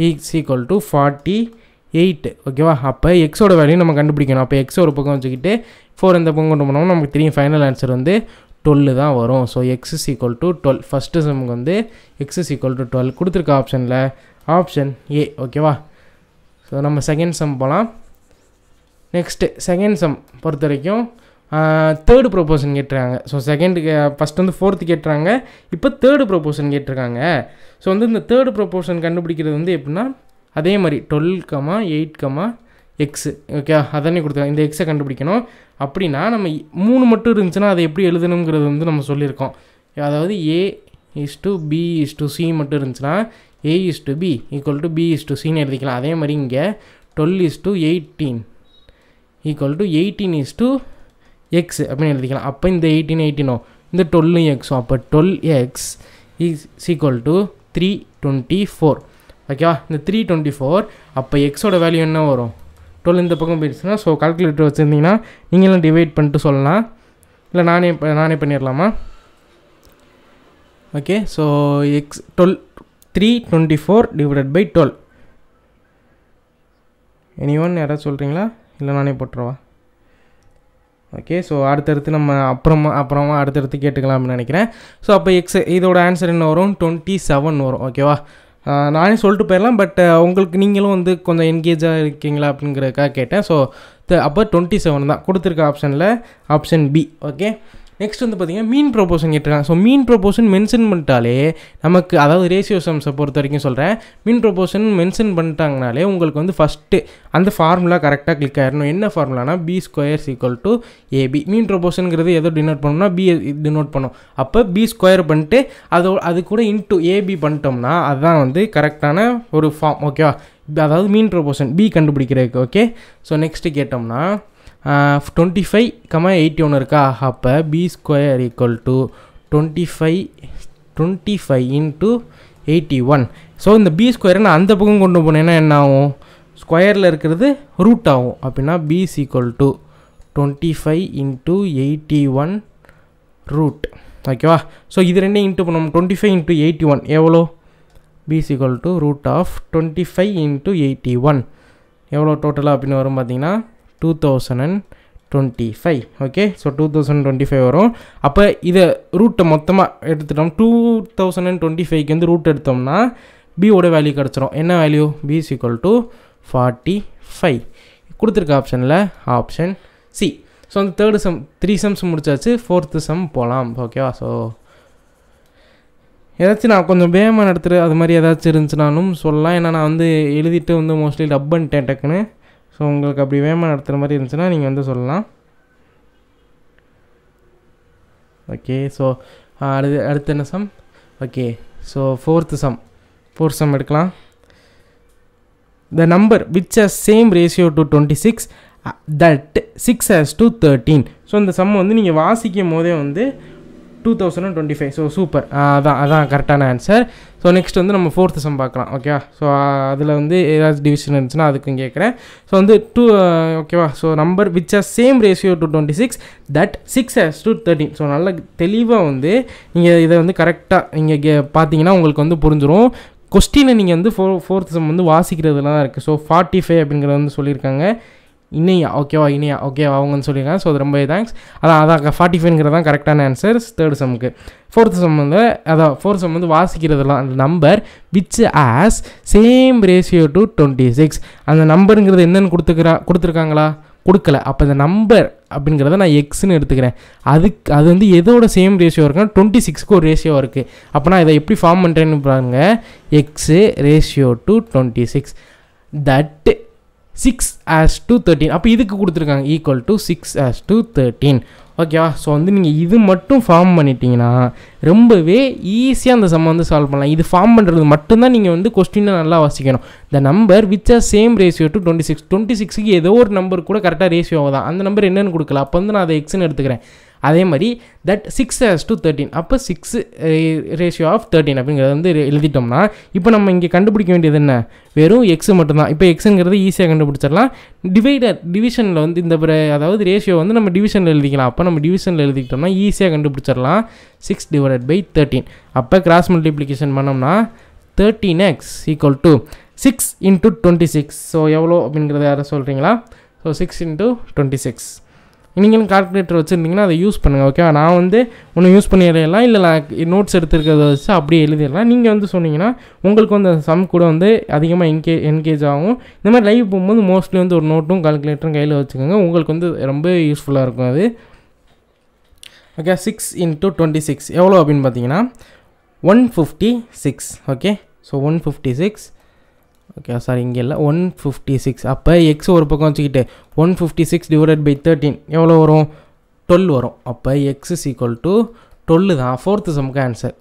is equal to forty eight ஓகேவா அப்போ எக்ஸோட வேல்யூ நம்ம கண்டுபிடிக்கணும் அப்போ எக்ஸ் ஒரு பக்கம் வச்சுக்கிட்டு ஃபோர் இந்த பக்கம் கொண்டு போனோம்னா நமக்கு தெரியும் ஃபைனல் ஆன்சர் வந்து டுவெல்லு தான் வரும் so x is equal to twelve first செம்முக்கு வந்து x is equal to twelve கொடுத்துருக்க ஆப்ஷனில் ஆப்ஷன் ஏ ஓகேவா ஸோ நம்ம செகண்ட் சம் போகலாம் நெக்ஸ்ட்டு செகண்ட் சம் பொறுத்த வரைக்கும் தேர்டு ப்ரொபோஷன் கேட்டுருக்காங்க ஸோ செகண்ட் ஃபஸ்ட் வந்து ஃபோர்த்து கேட்டுறாங்க இப்போ தேர்டு ப்ரொபோஷன் கேட்டிருக்காங்க ஸோ வந்து இந்த தேர்டு ப்ரொபோஷன் கண்டுபிடிக்கிறது வந்து எப்படின்னா அதே மாதிரி twelve comma eight comma x okay அதானே கொடுத்துருக்காங்க இந்த எக்ஸை கண்டுபிடிக்கணும் அப்படின்னா நம்ம மூணு மட்டும் இருந்துச்சுன்னா அதை எப்படி எழுதணுங்கிறது வந்து நம்ம சொல்லியிருக்கோம் அதாவது A is to B is to C மட்டும் இருந்துச்சுன்னா A is to B equal to B is to சின்னு எழுதிக்கலாம் அதே மாதிரி இங்கே twelve is to eighteen equal to eighteen is to x அப்படின்னு எழுதிக்கலாம் அப்போ இந்த எயிட்டீன் எயிட்டினோ இந்த டுவெல்லும் எக்ஸும் அப்போ twelve x is equal to three twenty four ஓகேவா இந்த த்ரீ டுவெண்ட்டி ஃபோர் அப்போ எக்ஸோட வேல்யூ என்ன வரும் டுவெல் இந்த பக்கம் போயிடுச்சுன்னா ஸோ கால்குலேட்டர் வச்சுருந்தீங்கன்னா நீங்களும் டிவைட் பண்ணிட்டு சொல்லலாம் இல்லை நானே நானே பண்ணிடலாமா okay so x twelve three twenty four divided by twelve any one யாராவது சொல்கிறீங்களா இல்லை நானே போட்டுருவா ஓகே ஸோ அடுத்தடுத்து நம்ம அப்புறமா அப்புறமா அடுத்தடுத்து கேட்டுக்கலாம்னு நினைக்கிறேன் ஸோ அப்போ எக்ஸ் இதோட ஆன்சர் என்ன வரும் டுவெண்ட்டி செவன் வரும் ஓகேவா நானே சொல்லிட்டு போயிடலாம் பட் உங்களுக்கு நீங்களும் வந்து கொஞ்சம் என்கேஜாக இருக்கீங்களா அப்படிங்கிறதுக்காக கேட்டேன் ஸோ அப்போ டுவெண்ட்டி செவன் தான் கொடுத்துருக்க ஆப்ஷனில் ஆப்ஷன் பி ஓகே நெக்ஸ்ட் வந்து பார்த்தீங்கன்னா மீன் ப்ரொபோஷன் கேட்டுருக்காங்க ஸோ மீன் ப்ரொபோஷன் மென்ஷன் பண்ணிட்டாலே நமக்கு அதாவது ரேசியோ சம்ஸை பொறுத்த வரைக்கும் சொல்கிறேன் மீன் ப்ரொபோஷன் மென்ஷன் பண்ணிட்டாங்கனாலே உங்களுக்கு வந்து ஃபஸ்ட்டு அந்த ஃபார்முலா கரெக்டாக கிளிக் ஆயிடணும் என்ன ஃபார்முலானா B squares equal to AB mean ப்ரொபோஷனுங்கிறது எதோ டினோட் பண்ணோம்னா பி டினோட் பண்ணோம் அப்போ பி ஸ்கொயர் பண்ணிட்டு அதோ அது கூட இன்ட்டு ஏபி பண்ணிட்டோம்னா அதுதான் வந்து கரெக்டான ஒரு ஃபார்ம் ஓகேவா அதாவது மீன் ப்ரொபோஷன் பி கண்டுபிடிக்கிறதுக்கு ஓகே ஸோ நெக்ஸ்ட்டு கேட்டோம்னா டுவெண்ட்டி ஃபைவ் கமா எயிட்டி ஒன்று இருக்கா அப்போ B square equal to twenty five twenty five into eighty one so இந்த பி ஸ்கொயரை நான் அந்த பக்கம் கொண்டு போனேன்னா என்ன ஆகும் ஸ்கொயரில் இருக்கிறது ரூட் ஆகும் அப்படின்னா B equal to twenty five into eighty one root ஓகேவா ஸோ இது ரெண்டையும் இன்ட்டு பண்ணுவோம் twenty five into eighty one எவ்வளோ B equal to root of twenty five into eighty one எவ்வளோ டோட்டலாக அப்படின்னு வரும் பார்த்தீங்கன்னா two thousand and twenty five okay so two thousand twenty five வரும் அப்போ இதை ரூட்டை மொத்தமாக எடுத்துட்டோம் டூ தௌசண்ட் அண்ட் டுவெண்ட்டி ஃபைவ்க்கு வந்து ரூட் எடுத்தோம்னா பியோட வேல்யூ கிடச்சிரும் என்ன value B is equal to forty five கொடுத்துருக்க ஆப்ஷனில் ஆப்ஷன் சி ஸோ அந்த தேர்டு சம் த்ரீ சம்ஸ் முடிச்சாச்சு ஃபோர்த்து சம் போகலாம் ஓகேவா ஸோ ஏதாச்சும் நான் கொஞ்சம் வேகமாக நடத்துகிற அது மாதிரி ஏதாச்சும் இருந்துச்சுனாலும் சொல்லலாம் ஏன்னா நான் வந்து எழுதிட்டு வந்து மோஸ்ட்லி டப் பண்ணிட்டேன் டக்குன்னு ஸோ உங்களுக்கு அப்படி வேகமாக நடத்துகிற மாதிரி இருந்துச்சுன்னா நீங்கள் வந்து சொல்லலாம் ஓகே ஸோ அடுத்து அடுத்த என்ன sum okay so fourth sum fourth sum எடுக்கலாம் the number which has same ratio to twenty six that six has to thirteen so இந்த சம் வந்து நீங்கள் வாசிக்கும் போதே வந்து two thousand twenty five so super அதான் அதான் கரெக்டான ஆன்சர் ஸோ நெக்ஸ்ட் வந்து நம்ம ஃபோர்த்து சம் பார்க்கலாம் ஓகேவா ஸோ அதில் வந்து ஏதாவது டிவிஷன் இருந்துச்சுன்னா அதுக்கும் கேட்குறேன் ஸோ வந்து டூ ஓகேவா so number which are same ratio to twenty six that six has to thirteen so நல்ல தெளிவாக வந்து நீங்கள் இதை வந்து கரெக்டாக நீங்கள் கே பார்த்தீங்கன்னா உங்களுக்கு வந்து புரிஞ்சிடும் கொஸ்டினை நீங்கள் வந்து ஃபோர் ஃபோர்த் சம் வந்து வாசிக்கிறதுலாம் இருக்குது ஸோ ஃபார்ட்டி ஃபைவ் அப்படிங்கிறத வந்து சொல்லியிருக்காங்க இன்னையா ஓகேவா இனியா ஓகேவா அவங்கன்னு சொல்லியிருக்காங்க ஸோ அது ரொம்ப தேங்க்ஸ் அதான் அதான் ஃபார்ட்டி ஃபைவ்ங்கிறது தான் கரெக்டான ஆன்சர் தேர்ட் செம்முக்கு ஃபோர்த் செம் வந்து அதான் ஃபோர்த் செம் வந்து வாசிக்கிறதுலாம் number which as same ratio to twenty six அந்த நம்பருங்கிறது என்னென்னு கொடுத்துக்கிறா கொடுத்துருக்காங்களா கொடுக்கல அப்போ இந்த நம்பர் அப்படிங்கிறத நான் எக்ஸ்ன்னு எடுத்துக்கிறேன் அதுக்கு அது வந்து எதோட சேம் ரேஷியோ இருக்குன்னா டுவெண்ட்டி சிக்ஸ்க்கு ஒரு ரேஷியோ இருக்குது அப்போ நான் இதை எப்படி ஃபார்ம் பண்ணுறேன்னு பாருங்கள் x ratio to twenty six that six as to thirteen அப்போ இதுக்கு கொடுத்துருக்காங்க equal to six as to thirteen ஓகேவா ஸோ வந்து நீங்கள் இது மட்டும் ஃபார்ம் பண்ணிட்டீங்கன்னா ரொம்பவே ஈஸியாக அந்த சம் வந்து சால்வ் பண்ணலாம் இது ஃபார்ம் பண்ணுறது மட்டும்தான் நீங்கள் வந்து கொஸ்டினை நல்லா வாசிக்கணும் இந்த number which are same ratio to twenty six twenty சிக்ஸுக்கு ஏதோ ஒரு நம்பர் கூட கரெக்டாக ரேஷியோ ஆகுதான் அந்த நம்பர் என்னென்னு கொடுக்கல அப்போ வந்து நான் அதை எக்ஸ்னு எடுத்துக்கிறேன் அதே மாதிரி that six has to thirteen அப்போ சிக்ஸ் ரேஷியோ ஆஃப் தேர்ட்டின் அப்படிங்கிறத வந்து எழுதிட்டோம்னா இப்போ நம்ம இங்கே கண்டுபிடிக்க வேண்டியது என்ன வெறும் எக்ஸு மட்டும்தான் இப்போ எக்ஸுங்கிறது ஈஸியாக கண்டுபிடிச்சிடலாம் டிவைடர் டிவிஷனில் வந்து இந்த அதாவது ரேஷியோ வந்து நம்ம டிவிஷனில் எழுதிக்கலாம் அப்போ நம்ம டிவிஷனில் எழுதிக்கிட்டோம்னா ஈஸியாக கண்டுபிடிச்சிடலாம் சிக்ஸ் டிவைடட் பை தேர்ட்டின் அப்போ கிராஸ் மல்டிப்ளிகேஷன் பண்ணோம்னா thirteen x equal to six into twenty six so எவ்வளோ அப்படிங்கிறத யாரும் சொல்கிறீங்களா so six into twenty six நீங்களும் கால்குலேட்டர் வச்சுருந்தீங்கன்னா அதை யூஸ் பண்ணுங்கள் ஓகேவா நான் வந்து ஒன்று யூஸ் பண்ணி எழுதலாம் இல்லை நான் நோட்ஸ் எடுத்துருக்கிறத வச்சு அப்படியே எழுதிடலாம் நீங்கள் வந்து சொன்னீங்கன்னா உங்களுக்கு வந்து அந்த சம் கூட வந்து அதிகமாக என்கே என்கேஜ் ஆகும் இந்த மாதிரி லைவ் போகும்போது மோஸ்ட்லி வந்து ஒரு நோட்டும் கால்குலேட்டரும் கையில் வச்சுக்கோங்க உங்களுக்கு வந்து ரொம்ப யூஸ்ஃபுல்லாக இருக்கும் அது okay six into twenty six எவ்வளோ அப்படின்னு பார்த்தீங்கன்னா one fifty six okay so one fifty six okay sir இங்கே இல்லை ஒன் ஃபிஃப்டி சிக்ஸ் அப்போ எக்ஸ் ஒரு பக்கம் வச்சுக்கிட்டு one fifty six divide by thirteen எவ்வளோ வரும் டுவெல் வரும் அப்போ x is equal to twelve தான் ஃபோர்த்து சமுக்கு ஆன்சர்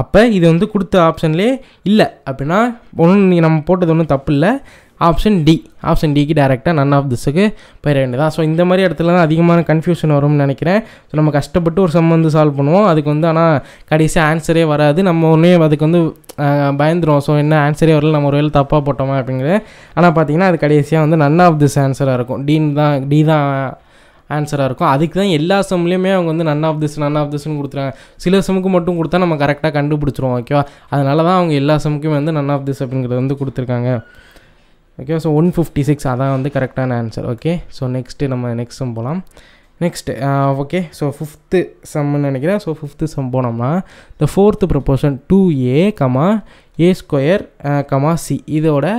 அப்போ இது வந்து கொடுத்த ஆப்ஷன்லேயே இல்லை அப்படின்னா ஒன்று நீங்கள் நம்ம போட்டது ஒன்றும் தப்பு இல்லை ஆப்ஷன் டி ஆப்ஷன் டிக்கு டேரெக்டாக நன் ஆஃப் திஸுக்கு போயிட வேண்டியதான் ஸோ இந்த மாதிரி இடத்துல தான் அதிகமான கன்ஃபியூஷன் வரும்னு நினைக்கிறேன் ஸோ நம்ம கஷ்டப்பட்டு ஒரு சம்மந்து வந்து சால்வ் பண்ணுவோம் அதுக்கு வந்து ஆனால் கடைசி ஆன்சரே வராது நம்ம ஒன்றே அதுக்கு வந்து பயந்துடும் ஸோ என்ன ஆன்சரே வரல நம்ம ஒரு வேலை தப்பாக போட்டோமா அப்படிங்கிறது ஆனால் பார்த்திங்கன்னா அது கடைசியாக வந்து நன் ஆஃப் திஸ் ஆன்சராக இருக்கும் டீன் தான் டி தான் ஆன்சராக இருக்கும் அதுக்கு தான் எல்லா சம்லேயுமே அவங்க வந்து none of this none of திஸ்னு கொடுத்துருவாங்க சில சமுக்கு மட்டும் கொடுத்தா நம்ம கரெக்டாக கண்டுபிடிச்சிருவோம் ஓகேவா அதனால தான் அவங்க எல்லா சமுக்குமே வந்து நன் ஆஃப் திஸ் அப்படிங்கிறது வந்து கொடுத்துருக்காங்க okay so one fifty six அதான் வந்து கரெக்டான ஆன்சர் ஓகே ஸோ நெக்ஸ்ட்டு நம்ம நெக்ஸ்ட் சம் போகலாம் நெக்ஸ்ட்டு ஓகே ஸோ ஃபிஃப்த்து சம்னு நினைக்கிறேன் ஸோ ஃபிஃப்த்து சம் போனோம்னா the fourth proportion two a comma a square comma c இதோட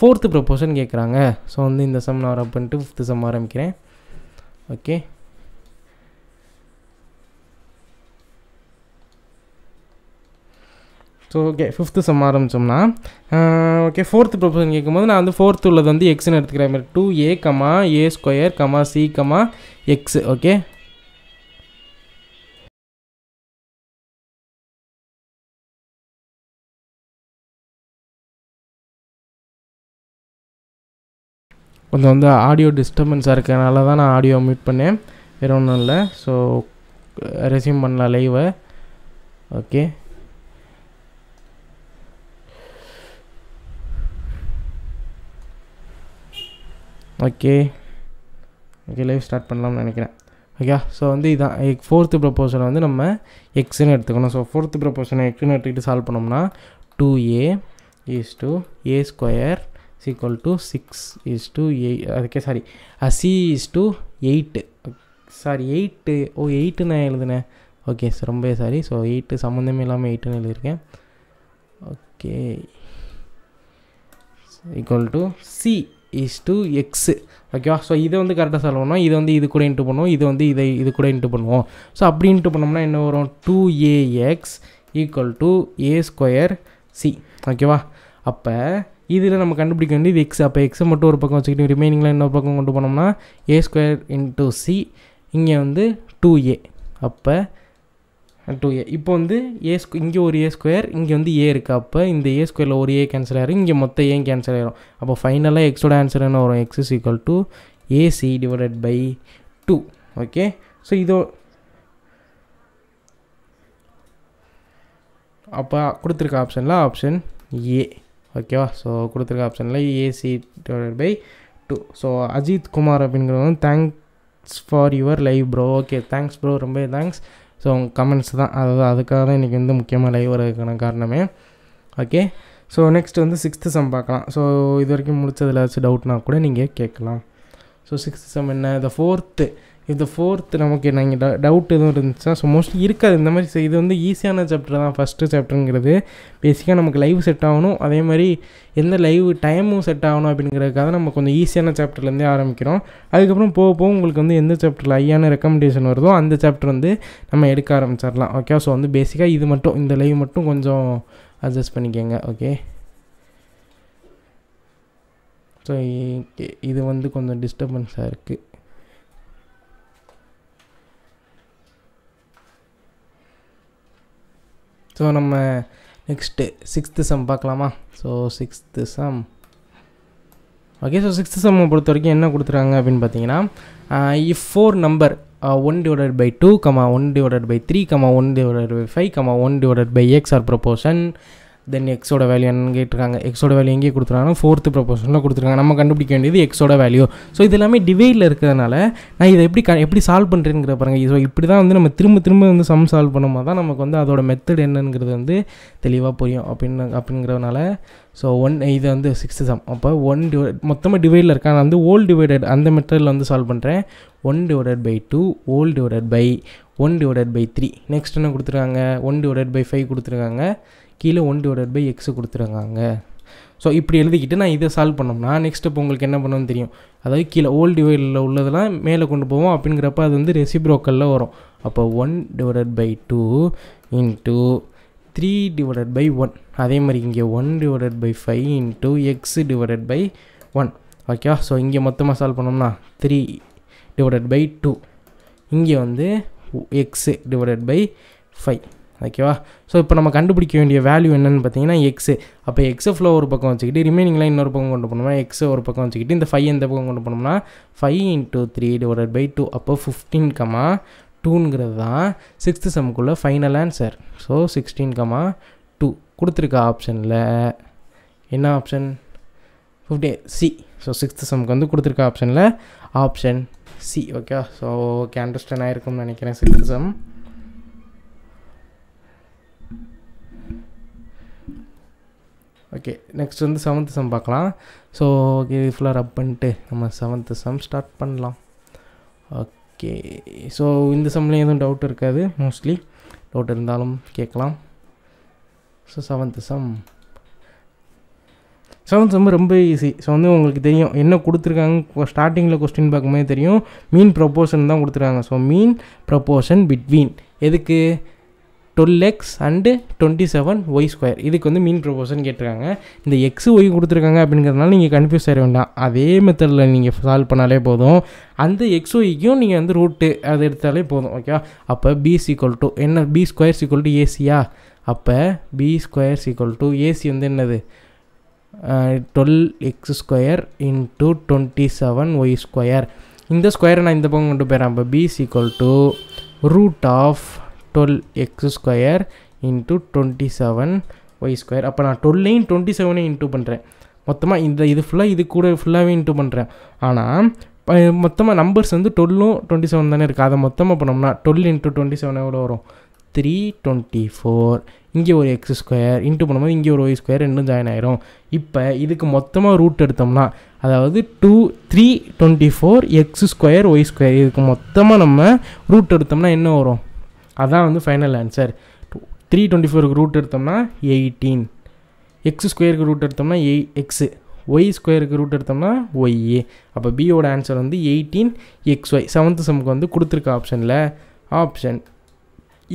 ஃபோர்த்து ப்ரப்போஷன் கேட்குறாங்க ஸோ வந்து இந்த சம் நான் வர பண்ணிட்டு ஃபிஃப்த்து சம் ஆரம்பிக்கிறேன் okay so okay fifth sum ஆரம்பித்தோம்னா ஓகே ஃபோர்த்து ப்ரொபோசன் கேட்கும்போது நான் வந்து ஃபோர்த்து உள்ளது வந்து எக்ஸ்னு எடுத்துக்கிறேன் மாதிரி two a comma a square comma c comma x okay கொஞ்சம் வந்து ஆடியோ டிஸ்டர்பன்ஸாக இருக்கிறனால தான் நான் ஆடியோ மீட் பண்ணேன் வேறு ஒன்றும் இல்லை ஸோ ரெசியூம் பண்ணலாம் லைவை okay okay okay live start பண்ணலாம்னு நினைக்கிறேன் ஓகே ஸோ வந்து இதான் ஃபோர்த்து ப்ரப்போசலை வந்து நம்ம எக்ஸ்னு எடுத்துக்கணும் ஸோ ஃபோர்த்து ப்ரப்போசனை எக்ஸ்னு எடுத்துக்கிட்டு சால்வ் பண்ணோம்னா two a is to a square equal to six is to eight அதுக்கே sorry c is to eight sorry eight oh eight நான் எழுதுனேன் ஓகே சார் ரொம்ப சாரி ஸோ எயிட்டு சம்மந்தமே இல்லாமல் எயிட்டுன்னு எழுதியிருக்கேன் okay equal to C is to x ஓகேவா so இதை வந்து கரெக்டாக சொல்லணும்னா இது வந்து இது கூட இன்ட்டு பண்ணுவோம் இது வந்து இதை இது கூட இன்ட்டு பண்ணுவோம் ஸோ அப்படி இன்ட்டு பண்ணோம்னா என்ன வரும் two a x equal to a square c ஓகேவா அப்போ இதில் நம்ம கண்டுபிடிக்க வேண்டியது இது எக்ஸ் அப்போ எக்ஸை மட்டும் ஒரு பக்கம் வச்சுக்கிட்டு ரிமைனிங்கில் இன்னொரு பக்கம் கொண்டு போனோம்னா ஏ ஸ்கொயர் இன்ட்டு சி இங்கே வந்து டூ ஏ அப்போ டூ ஏ இப்போ வந்து ஏ ஸ்கொ இங்கே ஒரு ஏ ஸ்கொயர் இங்கே வந்து ஏ இருக்குது அப்போ இந்த ஏ ஸ்கொயரில் ஒரு ஏ கேன்சல் ஆகிரும் இங்கே மொத்த ஏன் கேன்சல் ஆகிரும் அப்போ ஃபைனலாக எக்ஸோட ஆன்சர் என்ன வரும் x is equal to a c divided by two okay so இதோ அப்போ கொடுத்துருக்க ஆப்ஷனில் ஆப்ஷன் ஏ ஓகேவா ஸோ கொடுத்துருக்க ஆப்ஷனில் a c divided by two so Ajith Kumar அப்படிங்கிறவங்க thanks for your live bro okay thanks bro ரொம்ப தேங்க்ஸ் ஸோ உங்கள் கமெண்ட்ஸ் தான் அதாவது அதுக்காக தான் இன்றைக்கி வந்து முக்கியமாக லைவ் வரதுக்கான காரணமே ஓகே ஸோ நெக்ஸ்ட் வந்து சிக்ஸ்த்து சம் பார்க்கலாம் ஸோ இது வரைக்கும் முடிச்சதில் ஏதாச்சும் டவுட்னா கூட நீங்கள் கேட்கலாம் ஸோ சிக்ஸ்த்து சம் என்ன த ஃபோர்த்து இந்த ஃபோர்த்து நமக்கு என்ன இங்கே ட டவுட் எதுவும் இருந்துச்சுன்னா ஸோ மோஸ்ட்லி இருக்காது இந்த மாதிரி இது வந்து ஈஸியான சாப்டர் தான் ஃபஸ்ட்டு சாப்டருங்கிறது பேசிக்காக நமக்கு லைவ் செட் ஆகணும் அதே மாதிரி எந்த லைவ் டைமும் செட் ஆகணும் அப்படிங்கிறதுக்காக நம்ம கொஞ்சம் ஈஸியான சாப்டர்லேருந்தே ஆரம்பிக்கிறோம் அதுக்கப்புறம் போக போக உங்களுக்கு வந்து எந்த சாப்டரில் ஐயான ரெக்கமெண்டேஷன் வருதோ அந்த சாப்டர் வந்து நம்ம எடுக்க ஆரம்பிச்சிடலாம் ஓகே ஸோ வந்து பேசிக்காக இது மட்டும் இந்த லைவ் மட்டும் கொஞ்சம் அட்ஜஸ்ட் பண்ணிக்கோங்க ஓகே ஸோ இது வந்து கொஞ்சம் டிஸ்டர்பன்ஸாக இருக்குது ஸோ நம்ம நெக்ஸ்ட்டு சிக்ஸ்த்து சம் பார்க்கலாமா so sixth sum okay so sixth சம்மை பொறுத்த வரைக்கும் என்ன கொடுத்துருக்காங்க அப்படின்னு பார்த்தீங்கன்னா if four number one divided by two comma one divided by three comma one divided by five comma one divided by x are proportion then எக்ஸோட value என்னன்னு கேட்டிருக்காங்க எக்ஸோட வேல்யூ எங்கே கொடுத்துருக்காங்கன்னா ஃபோர்த்து ப்ரொபோஷனில் கொடுத்துருக்காங்க நம்ம கண்டுபிடிக்க வேண்டியது எக்ஸோட வேல்யூ ஸோ இது எல்லாமே டிவைடில் இருக்கிறதுனால நான் இதை எப்படி க எப்படி சால்வ் பண்ணுறேங்கிற பாருங்கள் ஸோ இப்படி தான் வந்து நம்ம திரும்ப திரும்ப வந்து சம் சால்வ் பண்ணும்போது தான் நமக்கு வந்து அதோட மெத்தட் என்னங்கிறது வந்து தெளிவாக புரியும் அப்படின்னு அப்படிங்கிறதுனால ஸோ ஒன் இது வந்து சிக்ஸ்த்து சம் அப்போ ஒன் டிவைட் மொத்தமாக டிவைடில் இருக்கா நான் வந்து ஓல் டிவைடட் அந்த மெத்தடில் வந்து சால்வ் பண்ணுறேன் one divided by two whole divided by one divided by three next என்ன கொடுத்துருக்காங்க ஒன் டிவைடட் பை ஃபைவ் கொடுத்துருக்காங்க கீழே ஒன் டிவைடட் பை எக்ஸு கொடுத்துருக்காங்க ஸோ இப்படி எழுதிக்கிட்டு நான் இதை சால்வ் பண்ணோம்னா நெக்ஸ்ட் இப்போ உங்களுக்கு என்ன பண்ணணும்னு தெரியும் அதாவது கீழே ஓல்டு டிவைடில் உள்ளதெல்லாம் மேலே கொண்டு போவோம் அப்படிங்கிறப்ப அது வந்து ரெசிப்ரோக்கலில் வரும் அப்போ one divided by two into three divided by one அதே மாதிரி இங்கே one divided by five into x divided by one okay so இங்கே மொத்தமாக சால்வ் பண்ணோம்னா த்ரீ டிவைடட் பை டூ இங்கே வந்து எக்ஸு டிவைடட் பை ஃபைவ் ஓகேவா ஸோ இப்போ நம்ம கண்டுபிடிக்க வேண்டிய வேல்யூ என்னென்னு பார்த்தீங்கன்னா எக்ஸு அப்போ எக்ஸ் ஃப்ளோ ஒரு பக்கம் வச்சுக்கிட்டு ரிமைனிங்லாம் இன்னொரு பக்கம் கொண்டு போனோம்னா எக்ஸ் ஒரு பக்கம் வச்சுக்கிட்டு இந்த ஃபைவ் எந்த பக்கம் கொண்டு போனோம்னா five into three divide by two அப்போ ஃபிஃப்டீன் கமா டூங்கிறது தான் சிக்ஸ்த்து செம்முக்குள்ளே final answer so sixteen comma two கொடுத்துருக்க ஆப்ஷனில் என்ன option fifty c so sixth செம்முக்கு வந்து கொடுத்துருக்க ஆப்ஷனில் option C okay so okay understand ஆகிருக்கும்னு நினைக்கிறேன் சிக்ஸ்த்து செம் ஓகே நெக்ஸ்ட் வந்து செவன்த் சம் பார்க்கலாம் ஸோ ஓகே இது ஃபுல்லாக ரப் பண்ணிட்டு நம்ம செவன்த்து சம் ஸ்டார்ட் பண்ணலாம் ஓகே ஸோ இந்த சம்லேயும் எதுவும் டவுட் இருக்காது மோஸ்ட்லி டவுட் இருந்தாலும் கேட்கலாம் so seventh sum seventh sum ரொம்ப ஈஸி ஸோ வந்து உங்களுக்கு தெரியும் என்ன கொடுத்துருக்காங்க ஸ்டார்டிங்கில் கொஸ்டின் பார்க்கும்போது தெரியும் மீன் ப்ரப்போஷன் தான் கொடுத்துருக்காங்க ஸோ மீன் ப்ரப்போஷன் பிட்வீன் எதுக்கு twelve x and twenty seven y square இதுக்கு வந்து மீன் ப்ரொபோஷன் கேட்டிருக்காங்க இந்த எக்ஸ் ஒய் கொடுத்துருக்காங்க அப்படிங்கிறதுனால நீங்கள் கன்ஃபியூஸ் ஆகிட வேண்டாம் அதே மெத்தடில் நீங்கள் சால்வ் பண்ணாலே போதும் அந்த எக்ஸ் ஒய்க்கும் நீங்கள் வந்து ரூட்டு அதை எடுத்தாலே போதும் ஓகேவா அப்போ பி சீக்குவல் டு என்ன பி ஸ்கொயர் சீக்வல் டு ஏசியா அப்போ B square equal to a c வந்து என்னது twelve x square into twenty seven y square இந்த ஸ்கொயரை நான் இந்த பக்கம் கொண்டு போயிடறேன் அப்போ b equal to root of twelve x square into twenty seven y square அப்போ நான் டுவெல்லையும் டுவெண்ட்டி செவனையும் இன்ட்டு பண்ணுறேன் மொத்தமாக இந்த இது ஃபுல்லாக இது கூட ஃபுல்லாகவே இன்ட்டு பண்ணுறேன் ஆனால் மொத்தமாக நம்பர்ஸ் வந்து டுவெல்லும் டுவெண்ட்டி செவன் தானே இருக்குது அதை மொத்தமாக பண்ணோம்னா டுவெல் இன்ட்டு டுவெண்ட்டி செவன் எவ்வளோ வரும் த்ரீ டுவெண்ட்டி ஃபோர் இங்கே ஒரு எக்ஸ் ஸ்கொயர் இன்ட்டு பண்ணும்போது இங்கே ஒரு ஒய் ஸ்கொயர் ரெண்டும் ஜாயின் ஆகிரும் இப்போ இதுக்கு மொத்தமாக ரூட் எடுத்தோம்னா அதாவது two three twenty four x square y square இதுக்கு மொத்தமாக நம்ம ரூட் எடுத்தோம்னா என்ன வரும் அதான் வந்து ஃபைனல் ஆன்சர் த்ரீ டுவெண்ட்டி ஃபோருக்கு ரூட் எடுத்தோம்னா எயிட்டீன் எக்ஸ் ஸ்கொயருக்கு ரூட் எடுத்தோம்னா எய் எக்ஸு ஒய் ஸ்கொயருக்கு ரூட் எடுத்தோம்னா ஒய்ஏ அப்போ பியோட ஆன்சர் வந்து எயிட்டீன் எக்ஸ் ஒய் செவன்த்து செம்முக்கு வந்து கொடுத்துருக்க ஆப்ஷனில் ஆப்ஷன்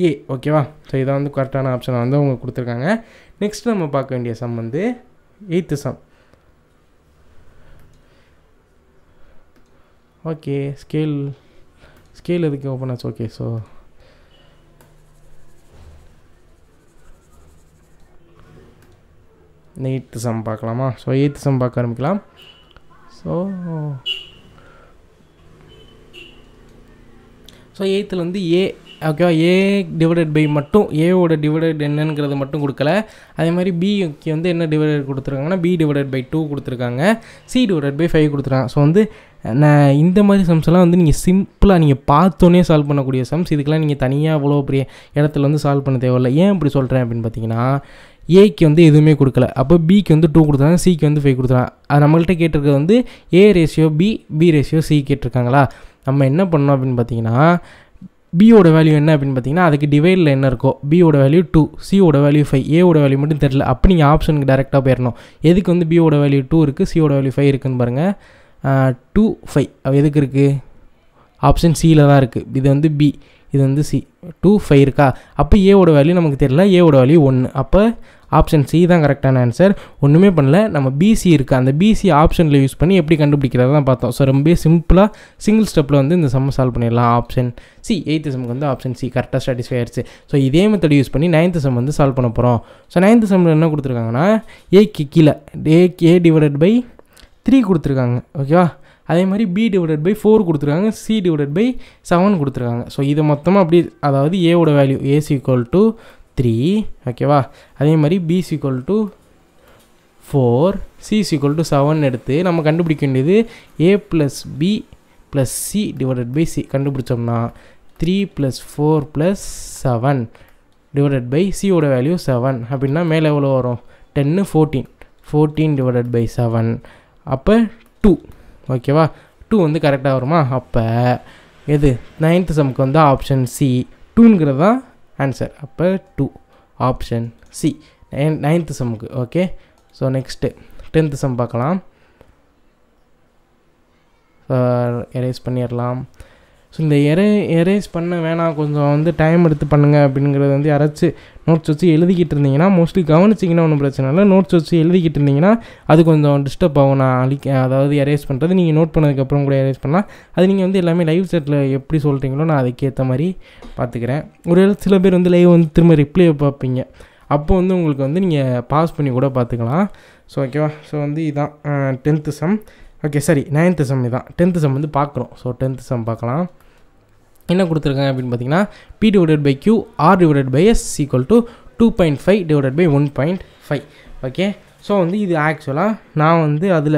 ஏ ஓகேவா ஸோ இதான் வந்து கரெக்டான ஆப்ஷனாக வந்து அவங்க கொடுத்துருக்காங்க நெக்ஸ்ட் நம்ம பார்க்க வேண்டிய சம் வந்து eighth sum okay scale scale எதுக்கு ஓப்பன் ஆச்சு ஓகே ஸோ எயித்து சம் பார்க்கலாமா ஸோ எயித்து சம் பார்க்க ஆரம்பிக்கலாம் ஸோ ஸோ எயித்தில் வந்து ஏ ஓகேவா ஏ டிவைடட் பை மட்டும் ஏவோட டிவைடட் என்னங்கிறது மட்டும் கொடுக்கல அதே மாதிரி பிக்கு வந்து என்ன டிவைடட் கொடுத்துருக்காங்கன்னா பி டிவைடட் பை டூ கொடுத்துருக்காங்க சி டிவைடட் பை ஃபைவ் கொடுத்துருக்காங்க ஸோ வந்து நான் இந்த மாதிரி சம்ஸ் எல்லாம் வந்து நீங்கள் சிம்பிளாக நீங்கள் பார்த்தோன்னே சால்வ் பண்ணக்கூடிய சம்ஸ் இதுக்கெல்லாம் நீங்கள் தனியாக அவ்வளோ பெரிய இடத்துல வந்து சால்வ் பண்ண தேவையில்லை ஏன் இப்படி சொல்கிறேன் அப்படின்னு பார்த்தீங்கன்னா ஏக்கு வந்து எதுவுமே கொடுக்கல அப்போ பிக்கு வந்து டூ கொடுத்தாங்க சிக்கு வந்து ஃபைவ் கொடுத்துறாங்க அது நம்மள்கிட்ட கேட்டிருக்கிறது வந்து a ratio b b ratio c கேட்டிருக்காங்களா நம்ம என்ன பண்ணோம் அப்படின்னு பார்த்தீங்கன்னா பியோட வேல்யூ என்ன அப்படின்னு பார்த்தீங்கன்னா அதுக்கு டிவைடில் என்ன இருக்கோ பியோட வேல்யூ டூ சியோட வேல்யூ ஃபைவ் ஏவோட வேல்யூ மட்டும் தெரில அப்போ நீங்கள் ஆப்ஷனுக்கு டேரெக்டாக போயிடணும் எதுக்கு வந்து பியோட வேல்யூ டூ இருக்குது சியோட வேல்யூ ஃபைவ் இருக்குதுன்னு பாருங்கள் டூ ஃபைவ் எதுக்கு இருக்குது ஆப்ஷன் சியில் தான் இருக்குது இது வந்து பி இது வந்து சி டூ ஃபைவ் இருக்கா அப்போ ஏவோட வேல்யூ நமக்கு தெரியல ஏவோட வேல்யூ ஒன்று அப்போ ஆப்ஷன் சி தான் கரெக்டான ஆன்சர் ஒன்றுமே பண்ணல நம்ம பிசி இருக்குது அந்த பிசி ஆப்ஷனில் யூஸ் பண்ணி எப்படி தான் பார்த்தோம் ஸோ ரொம்ப சிம்பிளாக சிங்கிள் ஸ்டெப்பில் வந்து இந்த சம்மை சால்வ் பண்ணிடலாம் ஆப்ஷன் சி எயித்து செம்க்கு வந்து ஆப்ஷன் சி கரெக்டாக சாட்டிஸ்ஃபை ஆயிடுச்சு ஸோ இதே மெத்தட் யூஸ் பண்ணி நைன்த்து செம் வந்து சால்வ் பண்ண போகிறோம் ஸோ நைன்த்து செம்மில் என்ன கொடுத்துருக்காங்கன்னா ஏ கீழே a a divided by three கொடுத்துருக்காங்க ஓகேவா அதே மாதிரி பி டிவைடட் பை ஃபோர் கொடுத்துருக்காங்க சி டிவைடட் பை செவன் கொடுத்துருக்காங்க ஸோ இது மொத்தமாக அப்படி அதாவது ஏவோட value a c equal to three ஓகேவா அதே மாதிரி b equal to four c equal to seven எடுத்து நம்ம கண்டுபிடிக்க வேண்டியது a plus b plus C divided by c கண்டுபிடிச்சோம்னா three plus four plus seven divided by சியோட வேல்யூ செவன் அப்படின்னா மேலே எவ்வளோ வரும் டென்னு fourteen fourteen divided by seven அப்போ டூ ஓகேவா டூ வந்து கரெக்டாக வருமா அப்போ எது நைன்த் சம்க்கு வந்து ஆப்ஷன் சி டூங்கிறது தான் ஆன்சர் அப்போ two option c nine ninth சம்முக்கு okay so next tenth sum பார்க்கலாம் எரேஸ் பண்ணிடலாம் ஸோ இந்த எரே எரேஸ் பண்ண வேணாம் கொஞ்சம் வந்து டைம் எடுத்து பண்ணுங்கள் அப்படிங்கிறது வந்து யாராச்சும் நோட்ஸ் வச்சு எழுதிக்கிட்டு இருந்தீங்கன்னா மோஸ்ட்லி கவனிச்சிங்கன்னா ஒன்றும் பிரச்சனை இல்லை நோட்ஸ் வச்சு எழுதிக்கிட்டு இருந்தீங்கன்னா அது கொஞ்சம் டிஸ்டர்ப் ஆகும் நான் அழிக்க அதாவது எரேஸ் பண்ணுறது நீங்கள் நோட் பண்ணதுக்கப்புறம் கூட எரேஸ் பண்ணலாம் அது நீங்கள் வந்து எல்லாமே லைவ் செட்டில் எப்படி சொல்கிறீங்களோ நான் அதுக்கேற்ற மாதிரி பார்த்துக்கிறேன் ஒரு சில பேர் வந்து லைவ் வந்து திரும்ப ரிப்ளை பார்ப்பீங்க அப்போது வந்து உங்களுக்கு வந்து நீங்கள் பாஸ் பண்ணி கூட பார்த்துக்கலாம் ஸோ ஓகேவா ஸோ வந்து இதுதான் டென்த்து சம் ஓகே சரி நைன்த்து சம் இதான் டென்த்து சம் வந்து பார்க்குறோம் ஸோ டென்த்து சம் பார்க்கலாம் என்ன கொடுத்துருக்காங்க அப்படின்னு பார்த்தீங்கன்னா p divided by q r divided by s equal to two point five divided by one point five okay so வந்து இது ஆக்சுவலாக நான் வந்து அதில்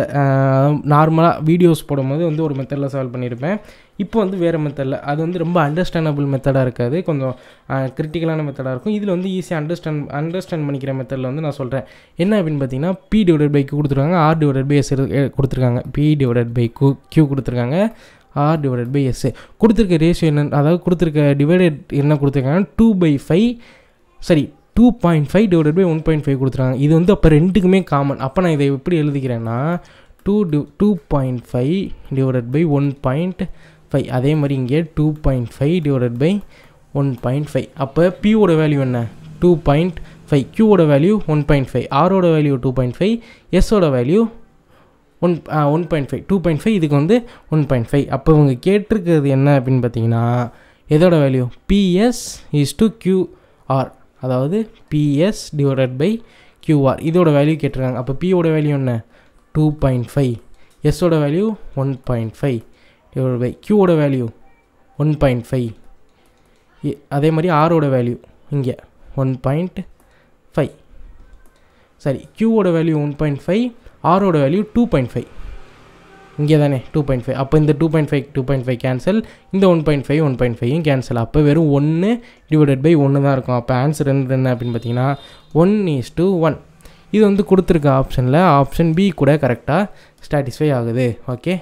நார்மலாக வீடியோஸ் போடும்போது வந்து ஒரு மெத்தடில் சால்வ் பண்ணியிருப்பேன் இப்போ வந்து வேறு மெத்தடில் அது வந்து ரொம்ப அண்டர்ஸ்டாண்டபிள் மெத்தடாக இருக்காது கொஞ்சம் கிரிட்டிக்கலான மெத்தடாக இருக்கும் இதில் வந்து ஈஸியாக அண்டர்ஸ்டாண்ட் அண்டர்ஸ்டாண்ட் பண்ணிக்கிற மெத்தடில் வந்து நான் சொல்கிறேன் என்ன அப்படின்னு பார்த்தீங்கன்னா பி டிவைடட் பை கொடுத்துருக்காங்க ஆர் டிவைடட் பை எஸ் கொடுத்துருக்காங்க பி டிவைடட் பை கு கியூ கொடுத்துருக்காங்க ஆர் டிவைடட் பை எஸ்ஏ கொடுத்துருக்க ரேஷியோ என்ன அதாவது கொடுத்துருக்க டிவைடட் என்ன கொடுத்துருக்காங்கன்னா டூ பை ஃபைவ் சரி two point five divided by one point five கொடுத்துருக்காங்க இது வந்து அப்போ ரெண்டுக்குமே காமன் அப்போ நான் இதை எப்படி எழுதிக்கிறேன்னா டூ டி two point five divided by one point five அதே மாதிரி இங்கே two point five divided by one point five அப்போ பியோட வேல்யூ என்ன டூ பாயிண்ட் ஃபைவ் கியூவோட வேல்யூ ஒன் பாயிண்ட் ஃபைவ் ஆரோட வேல்யூ டூ பாயிண்ட் ஃபைவ் எஸ்ஸோட value one one point five two point five இதுக்கு வந்து ஒன் பாயிண்ட் ஃபைவ் அப்போ இவங்க கேட்டிருக்கிறது என்ன அப்படின்னு பார்த்தீங்கன்னா எதோட value p s is to q r அதாவது பிஎஸ் டிவைடட் பை கியூஆர் இதோட வேல்யூ கேட்டிருக்காங்க அப்போ பியோட வேல்யூ என்ன டூ பாயிண்ட் ஃபைவ் எஸ்ஸோட value one point five divide by கியூவோட வேல்யூ ஒன் பாயிண்ட் ஃபைவ் அதே மாதிரி ஆரோட வேல்யூ இங்கே ஒன் பாயிண்ட் ஃபைவ் சரி கியூவோட வேல்யூ ஒன் பாயிண்ட் ஃபைவ் ஆரோட வேல்யூ டூ பாயிண்ட் ஃபைவ் இங்கே தானே டூ பாயிண்ட் ஃபைவ் அப்போ இந்த two point five two point five cancel இந்த one point five one point five cancel அப்போ வெறும் ஒன்று டிவைடட் பை ஒன்று தான் இருக்கும் அப்போ ஆன்சர் இருந்தது என்ன அப்படின்னு பார்த்தீங்கன்னா ஒன் ஈஸ் டூ ஒன் இது வந்து கொடுத்துருக்க ஆப்ஷனில் ஆப்ஷன் பி கூட கரெக்டாக சாட்டிஸ்ஃபை ஆகுது ஓகே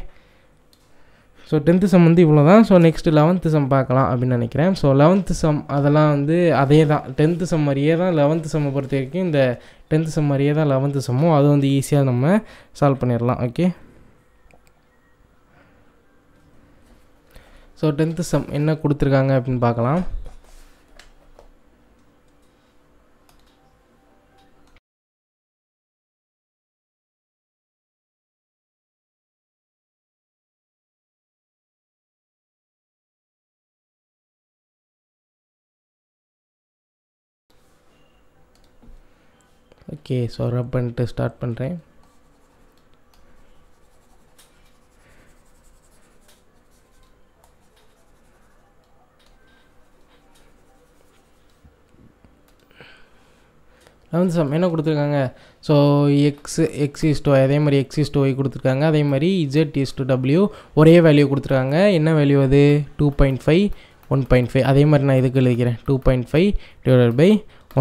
ஸோ டென்த்து சம் வந்து இவ்வளோ தான் ஸோ நெக்ஸ்ட் லெவன்த்து சம் பார்க்கலாம் அப்படின்னு நினைக்கிறேன் ஸோ லெவன்த்து சம் அதெல்லாம் வந்து அதே தான் டென்த்து சம் மாதிரியே தான் லெவன்த்து சம்மை பொறுத்த வரைக்கும் இந்த டென்த்து சம் மாதிரியே தான் லெவன்த்து சம்மோ அது வந்து ஈஸியாக நம்ம சால்வ் பண்ணிடலாம் ஓகே ஸோ டென்த்து சம் என்ன கொடுத்துருக்காங்க அப்படின்னு பார்க்கலாம் ஓகே ஸோ ரப் பண்ணிட்டு ஸ்டார்ட் பண்ணுறேன் லெவன்த் சம் என்ன கொடுத்துருக்காங்க so x x is to அதே மாதிரி எக்ஸ் இஸ் டூ ஒய் கொடுத்துருக்காங்க அதே மாதிரி இஜெட் இஸ் டூ டபிள்யூ ஒரே வேல்யூ கொடுத்துருக்காங்க என்ன வேல்யூ அது two point five one point five அதே மாதிரி நான் இதுக்கு எழுதிக்கிறேன் two point five divide by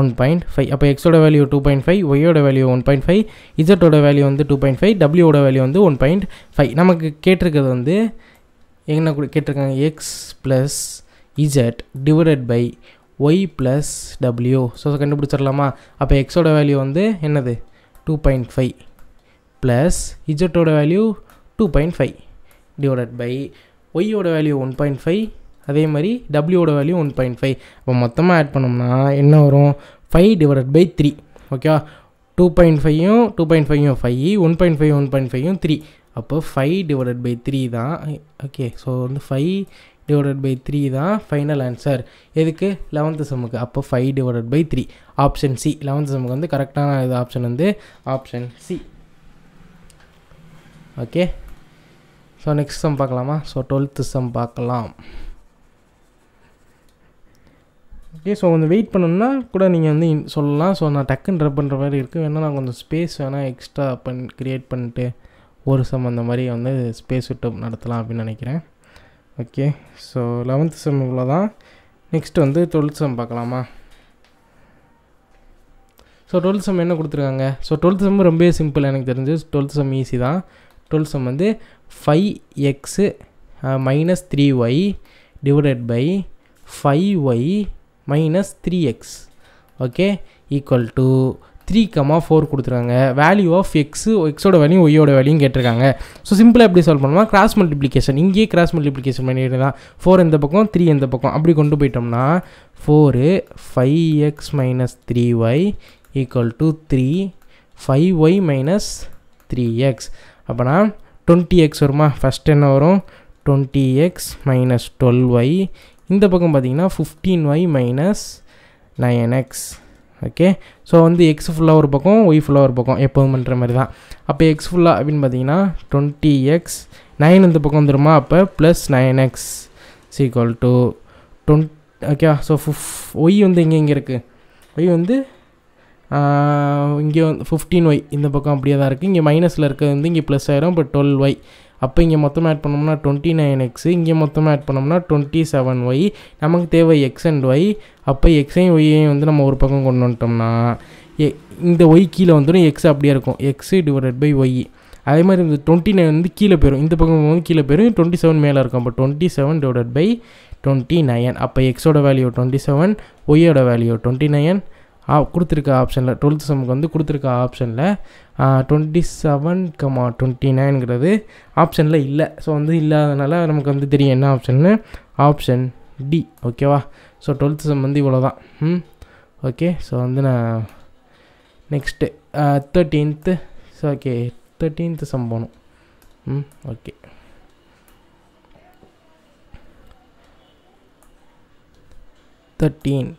one point five அப்போ எக்ஸோட வேல்யூ டூ பாயிண்ட் ஃபைவ் ஒய்யோட வேல்யூ ஒன் பாயிண்ட் ஃபைவ் இசட்டோட வேல்யூ வந்து டூ பாயிண்ட் ஃபைவ் டபிள்யூட வேல்யூ வந்து ஒன் பாயிண்ட் ஃபைவ் நமக்கு கேட்டிருக்கிறது வந்து என்ன கேட்டிருக்காங்க x plus z divided by y plus டபிள்யூ ஸோ கண்டுபிடிச்சிடலாமா அப்போ எக்ஸோட வேல்யூ வந்து என்னது டூ பாயிண்ட் ஃபைவ் ப்ளஸ் இஜட்டோட value two point five divided by ஒய்யோட வேல்யூ ஒன் பாயிண்ட் ஃபைவ் அதே மாதிரி டபிள்யூட வேல்யூ ஒன் பாயிண்ட் ஃபைவ் இப்போ மொத்தமாக ஆட் பண்ணோம்னா என்ன வரும் ஃபைவ் டிவைட் பை த்ரீ ஓகேவா டூ பாயிண்ட் ஃபைவும் டூ பாயிண்ட் ஃபைவும் five one point five one point ஃபைவும் த்ரீ அப்போ ஃபைவ் டிவைடட் பை த்ரீ தான் ஓகே ஸோ வந்து ஃபைவ் டிவைடட் பை த்ரீ தான் ஃபைனல் ஆன்சர் எதுக்கு லெவன்த்து செம்முக்கு அப்போ five divided by three option C eleventh செம்முக்கு வந்து கரெக்டான இது ஆப்ஷன் வந்து option C okay so next sum பார்க்கலாமா ஸோ டுவெல்த்து சம் பார்க்கலாம் ஓகே ஸோ வந்து வெயிட் பண்ணணும்னா கூட நீங்கள் வந்து சொல்லலாம் ஸோ நான் டக்குன்னு ரப் பண்ணுற மாதிரி இருக்குது வேணால் நான் கொஞ்சம் ஸ்பேஸ் வேணால் எக்ஸ்ட்ரா பண் க்ரியேட் பண்ணிட்டு ஒரு சம் அந்த மாதிரி வந்து ஸ்பேஸ் விட்டு நடத்தலாம் அப்படின்னு நினைக்கிறேன் ஓகே ஸோ லெவன்த் செம் இவ்வளோ தான் நெக்ஸ்ட் வந்து டுவெல்த் செம் பார்க்கலாமா ஸோ டுவெல்த் செம் என்ன கொடுத்துருக்காங்க ஸோ டுவெல்த் செம் ரொம்பவே சிம்பிள் எனக்கு தெரிஞ்சு டுவெல்த் செம் ஈஸி தான் டுவெல்த் செம் வந்து five x minus three y divided by five y minus three x okay equal to three comma four கொடுத்துருக்காங்க வேல்யூ ஆஃப் எக்ஸு எக்ஸோட value ஒய்யோட வேல்யூன்னு கேட்டிருக்காங்க ஸோ சிம்பிளாக எப்படி சால்வ் பண்ணோம்னா கிராஸ் மல்டிப்ளிகேஷன் இங்கேயே கிராஸ் மல்டிப்ளிகேஷன் பண்ணிட்டு தான் ஃபோர் எந்த பக்கம் த்ரீ எந்த பக்கம் அப்படி கொண்டு போயிட்டோம்னா four five x minus three y equal to three five y minus three x அப்போனா டுவெண்ட்டி எக்ஸ் வருமா ஃபஸ்ட் என்ன வரும் twenty x minus twelve y இந்த பக்கம் பார்த்திங்கன்னா fifteen y minus nine x okay so வந்து எக்ஸ் ஃபுல்லாக ஒரு பக்கம் ஒய் ஃபுல்லாக ஒரு பக்கம் எப்போதும் பண்ணுற மாதிரி தான் அப்போ எக்ஸ் ஃபுல்லாக அப்படின்னு பார்த்தீங்கன்னா டுவெண்ட்டி எக்ஸ் நைன் இந்த பக்கம் வந்துருமா அப்போ plus nine x equal to டொன் ஓகே ஸோ ஃபிஃப் ஒய் வந்து இங்கே இங்கே இருக்குது ஒய் வந்து இங்கே வந்து ஃபிஃப்டீன் ஒய் இந்த பக்கம் அப்படியே தான் இருக்குது இங்கே மைனஸில் இருக்கிறது வந்து இங்கே ப்ளஸ் ஆயிரும் இப்போ டுவெல் ஒய் அப்போ இங்கே மொத்தமாக ஆட் பண்ணோம்னா டுவெண்ட்டி நைன் எக்ஸு இங்கே மொத்தமாக ஆட் பண்ணோம்னா டுவெண்ட்டி செவன் ஒய் நமக்கு தேவை எக்ஸ் அண்ட் ஒய் அப்போ எக்ஸையும் ஒய்யையும் வந்து நம்ம ஒரு பக்கம் கொண்டு வந்துட்டோம்னா இந்த ஒய் கீழே வந்துடும் எக்ஸ் அப்படியே இருக்கும் எக்ஸு டிவைடட் பை ஒய் அதே மாதிரி இந்த டுவெண்ட்டி நைன் வந்து கீழே போயிடும் இந்த பக்கம் வந்து கீழே போயிடும் டுவெண்ட்டி செவன் மேலே இருக்கும் அப்போ twenty seven divided by twenty nine அப்போ எக்ஸோட வேல்யூ டுவெண்ட்டி செவன் ஒய்யோட வேல்யூ டுவெண்ட்டி நைன் ஆ கொடுத்துருக்க ஆப்ஷனில் டுவெல்த் செம்முக்கு வந்து கொடுத்துருக்க ஆப்ஷனில் டுவெண்ட்டி செவன் கமா டுவெண்ட்டி நைனுங்கிறது ஆப்ஷனில் இல்லை ஸோ வந்து இல்லாதனால நமக்கு வந்து தெரியும் என்ன ஆப்ஷன்னு ஆப்ஷன் டி ஓகேவா ஸோ டுவெல்த் செம் வந்து இவ்வளோ தான் ம் ஓகே ஸோ வந்து நான் next thirteenth so okay thirteenth sem போகணும் ம் ஓகே தேர்ட்டீன்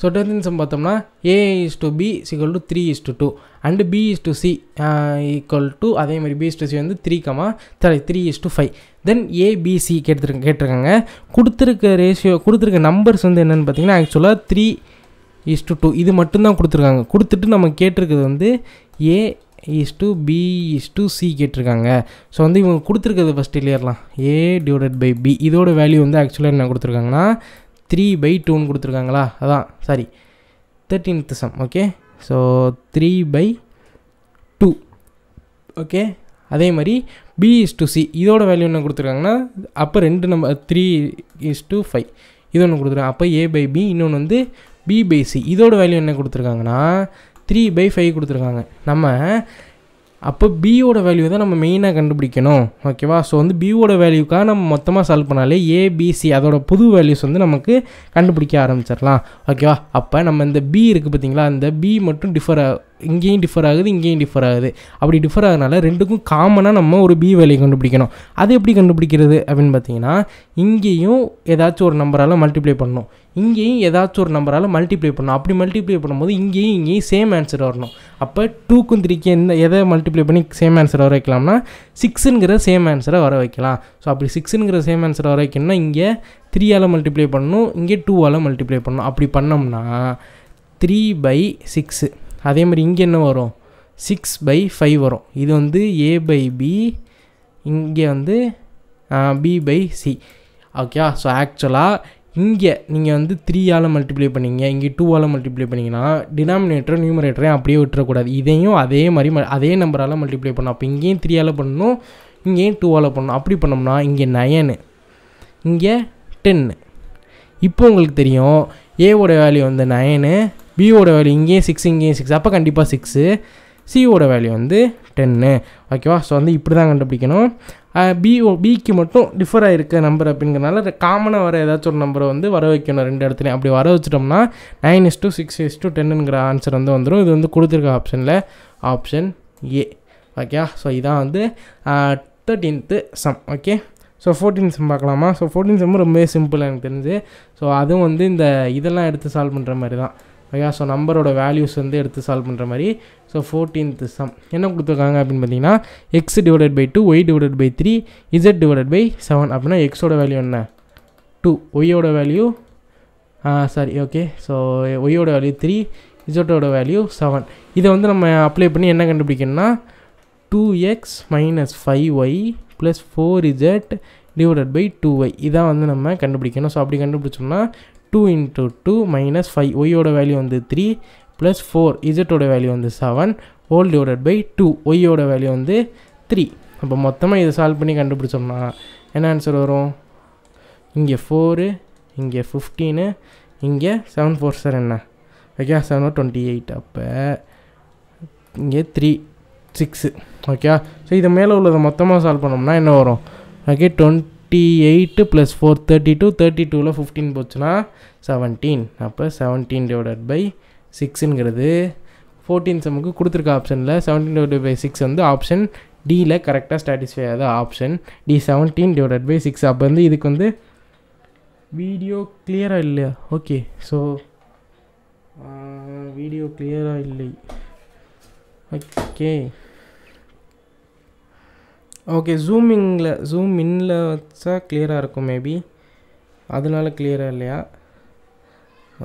ஸோ டென்த்ன்ஸம் பார்த்தோம்னா ஏ is to B equal to three is to two and b is to c equal to அதே மாதிரி பி இஸ் டு சி வந்து three comma sorry three is to five then a b c கேட்டுருங்க கேட்டிருக்காங்க கொடுத்துருக்க ratio கொடுத்துருக்க numbers வந்து என்னென்னு பார்த்தீங்கன்னா ஆக்சுவலாக த்ரீ இஸ் டு டூ இது மட்டும்தான் கொடுத்துருக்காங்க கொடுத்துட்டு நம்ம கேட்டிருக்கிறது வந்து ஏ is to B is to c கேட்டிருக்காங்க ஸோ வந்து இவங்க கொடுத்துருக்கிறது ஃபஸ்ட் இல்லையர்லாம் ஏ டிவைடட் பை பி இதோட வேல்யூ வந்து ஆக்சுவலாக என்ன கொடுத்துருக்காங்கன்னா த்ரீ பை டூன்னு கொடுத்துருக்காங்களா அதான் sorry thirteenth sum okay so three by two okay அதே மாதிரி பி இஸ் டு சி இதோட வேல்யூ என்ன கொடுத்துருக்காங்கன்னா அப்போ ரெண்டு number three is to five இது ஒன்று கொடுத்துருக்காங்க அப்போ ஏ பை பி இன்னொன்று வந்து பி பை சி இதோட வேல்யூ என்ன கொடுத்துருக்காங்கன்னா த்ரீ பை ஃபைவ் கொடுத்துருக்காங்க நம்ம அப்போ பியோட வேல்யூ தான் நம்ம மெயினாக கண்டுபிடிக்கணும் ஓகேவா ஸோ வந்து பியோட வேல்யூக்காக நம்ம மொத்தமாக சால்வ் பண்ணாலே ஏபிசி அதோட புது வேல்யூஸ் வந்து நமக்கு கண்டுபிடிக்க ஆரம்பிச்சிடலாம் ஓகேவா அப்போ நம்ம இந்த பி இருக்குது பார்த்தீங்களா அந்த பி மட்டும் டிஃபர் இங்கேயும் டிஃபர் ஆகுது இங்கேயும் டிஃபர் ஆகுது அப்படி டிஃபர் ஆகுதுனால ரெண்டுக்கும் காமனாக நம்ம ஒரு பி வேலையை கண்டுபிடிக்கணும் அது எப்படி கண்டுபிடிக்கிறது அப்படின்னு பார்த்தீங்கன்னா இங்கேயும் ஏதாச்சும் ஒரு நம்பரால் மல்டிப்ளை பண்ணணும் இங்கேயும் ஏதாச்சும் ஒரு நம்பரால் மல்டிப்ளை பண்ணணும் அப்படி மல்டிப்ளை பண்ணும்போது இங்கேயும் இங்கேயும் சேம் ஆன்சர் வரணும் அப்போ டூக்கும் த்ரீக்கு எந்த எதை மல்டிப்ளை பண்ணி சேம் ஆன்சர் வர வைக்கலாம்னா சிக்ஸுங்கிற சேம் ஆன்சரை வர வைக்கலாம் ஸோ அப்படி சிக்ஸுங்கிற சேம் ஆன்சர் வர வைக்கணும்னா இங்கே த்ரீயால் மல்டிப்ளை பண்ணணும் இங்கே டூவால் மல்டிப்ளை பண்ணணும் அப்படி பண்ணோம்னா த்ரீ பை சிக்ஸு அதே மாதிரி இங்கே என்ன வரும் சிக்ஸ் பை ஃபைவ் வரும் இது வந்து ஏ பை பி இங்கே வந்து b by c okay so ஆக்சுவலாக இங்கே நீங்கள் வந்து த்ரீயால் மல்டிப்ளை பண்ணிங்க இங்கே டூவால் மல்டிப்ளை பண்ணிங்கன்னா டினாமினேட்டரும் நியூமரேட்டரையும் அப்படியே விட்டுறக்கூடாது இதையும் அதே மாதிரி ம அதே நம்பரால் மல்டிப்ளை பண்ணோம் அப்போ இங்கேயும் த்ரீயால் பண்ணணும் இங்கேயும் டூவால் பண்ணணும் அப்படி பண்ணோம்னா இங்கே நயனு இங்கே டென்னு இப்போ உங்களுக்கு தெரியும் ஏவோட வேல்யூ வந்து நயனு பியோட வேல்யூ இங்கேயும் சிக்ஸ் இங்கேயும் சிக்ஸ் அப்போ கண்டிப்பாக சிக்ஸு சியோட வேல்யூ வந்து டென்னு ஓகேவா ஸோ வந்து இப்படி தான் கண்டுபிடிக்கணும் பிஓ பிக்கு மட்டும் டிஃபர் ஆகிருக்க நம்பர் அப்படிங்கிறனால காமனாக வர ஏதாச்சும் ஒரு நம்பரை வந்து வர வைக்கணும் ரெண்டு இடத்துலையும் அப்படி வர வச்சிட்டோம்னா nine is to six is to டென்னுங்கிற ஆன்சர் வந்து வந்துடும் இது வந்து கொடுத்துருக்க ஆப்ஷனில் ஆப்ஷன் ஏ ஓகே ஸோ இதான் வந்து thirteenth sum okay so fourteen sem பார்க்கலாமா ஸோ ஃபோர்டீன் செம் ரொம்பவே சிம்பிள் எனக்கு தெரிஞ்சு ஸோ அதுவும் வந்து இந்த இதெல்லாம் எடுத்து சால்வ் பண்ணுற மாதிரி தான் ஓகே ஸோ நம்பரோட வேல்யூஸ் வந்து எடுத்து சால்வ் பண்ணுற மாதிரி ஸோ ஃபோர்டீன்த் சம் என்ன கொடுத்துருக்காங்க அப்படின்னு பார்த்தீங்கன்னா x divided by two y divided by three z divided by seven அப்படின்னா எக்ஸோட வேல்யூ என்ன டூ ஒய்யோட வேல்யூ சாரி ஓகே ஸோ ஒய்யோட வேல்யூ த்ரீ இசட்டோட வேல்யூ செவன் இதை வந்து நம்ம அப்ளை பண்ணி என்ன கண்டுபிடிக்கணும்னா two x minus five y plus four z divided by two y இதான் வந்து நம்ம கண்டுபிடிக்கணும் ஸோ அப்படி கண்டுபிடிச்சோம்னா two into two minus five ஒய்யோட வேல்யூ வந்து த்ரீ ப்ளஸ் ஃபோர் இசட்டோட வேல்யூ வந்து seven whole divided by two ஒய்யோட வேல்யூ வந்து த்ரீ அப்போ மொத்தமாக இதை சால்வ் பண்ணி கண்டுபிடிச்சோம்னா என்ன ஆன்சர் வரும் இங்கே ஃபோரு இங்கே ஃபிஃப்டீனு இங்கே செவன் ஃபோர் சார் என்ன ஓகே செவன் டுவெண்ட்டி எயிட் அப்போ இங்கே த்ரீ சிக்ஸு ஓகே ஸோ இது மேலே உள்ளதை மொத்தமாக சால்வ் பண்ணோம்னா என்ன வரும் okay twenty twenty eight plus four thirty two thirty டூவில் ஃபிஃப்டீன் போச்சுன்னா செவன்டீன் அப்போ செவன்டீன் டிவைடட் பை சிக்ஸுங்கிறது ஃபோர்டீன் செம்முக்கு கொடுத்துருக்க ஆப்ஷனில் செவன்டீன் டிவைடட் பை சிக்ஸ் வந்து ஆப்ஷன் டியில் கரெக்டாக சாட்டிஸ்ஃபை ஆகாத option D seventeen divided by six அப்போ வந்து இதுக்கு வந்து வீடியோ கிளியராக இல்லையா ஓகே ஸோ வீடியோ கிளியராக இல்லை ஓகே ஓகே ஜூமிங்கில் ஜூம் இன்னில் வச்சா கிளியராக இருக்கும் மேபி அதனால கிளியராக இல்லையா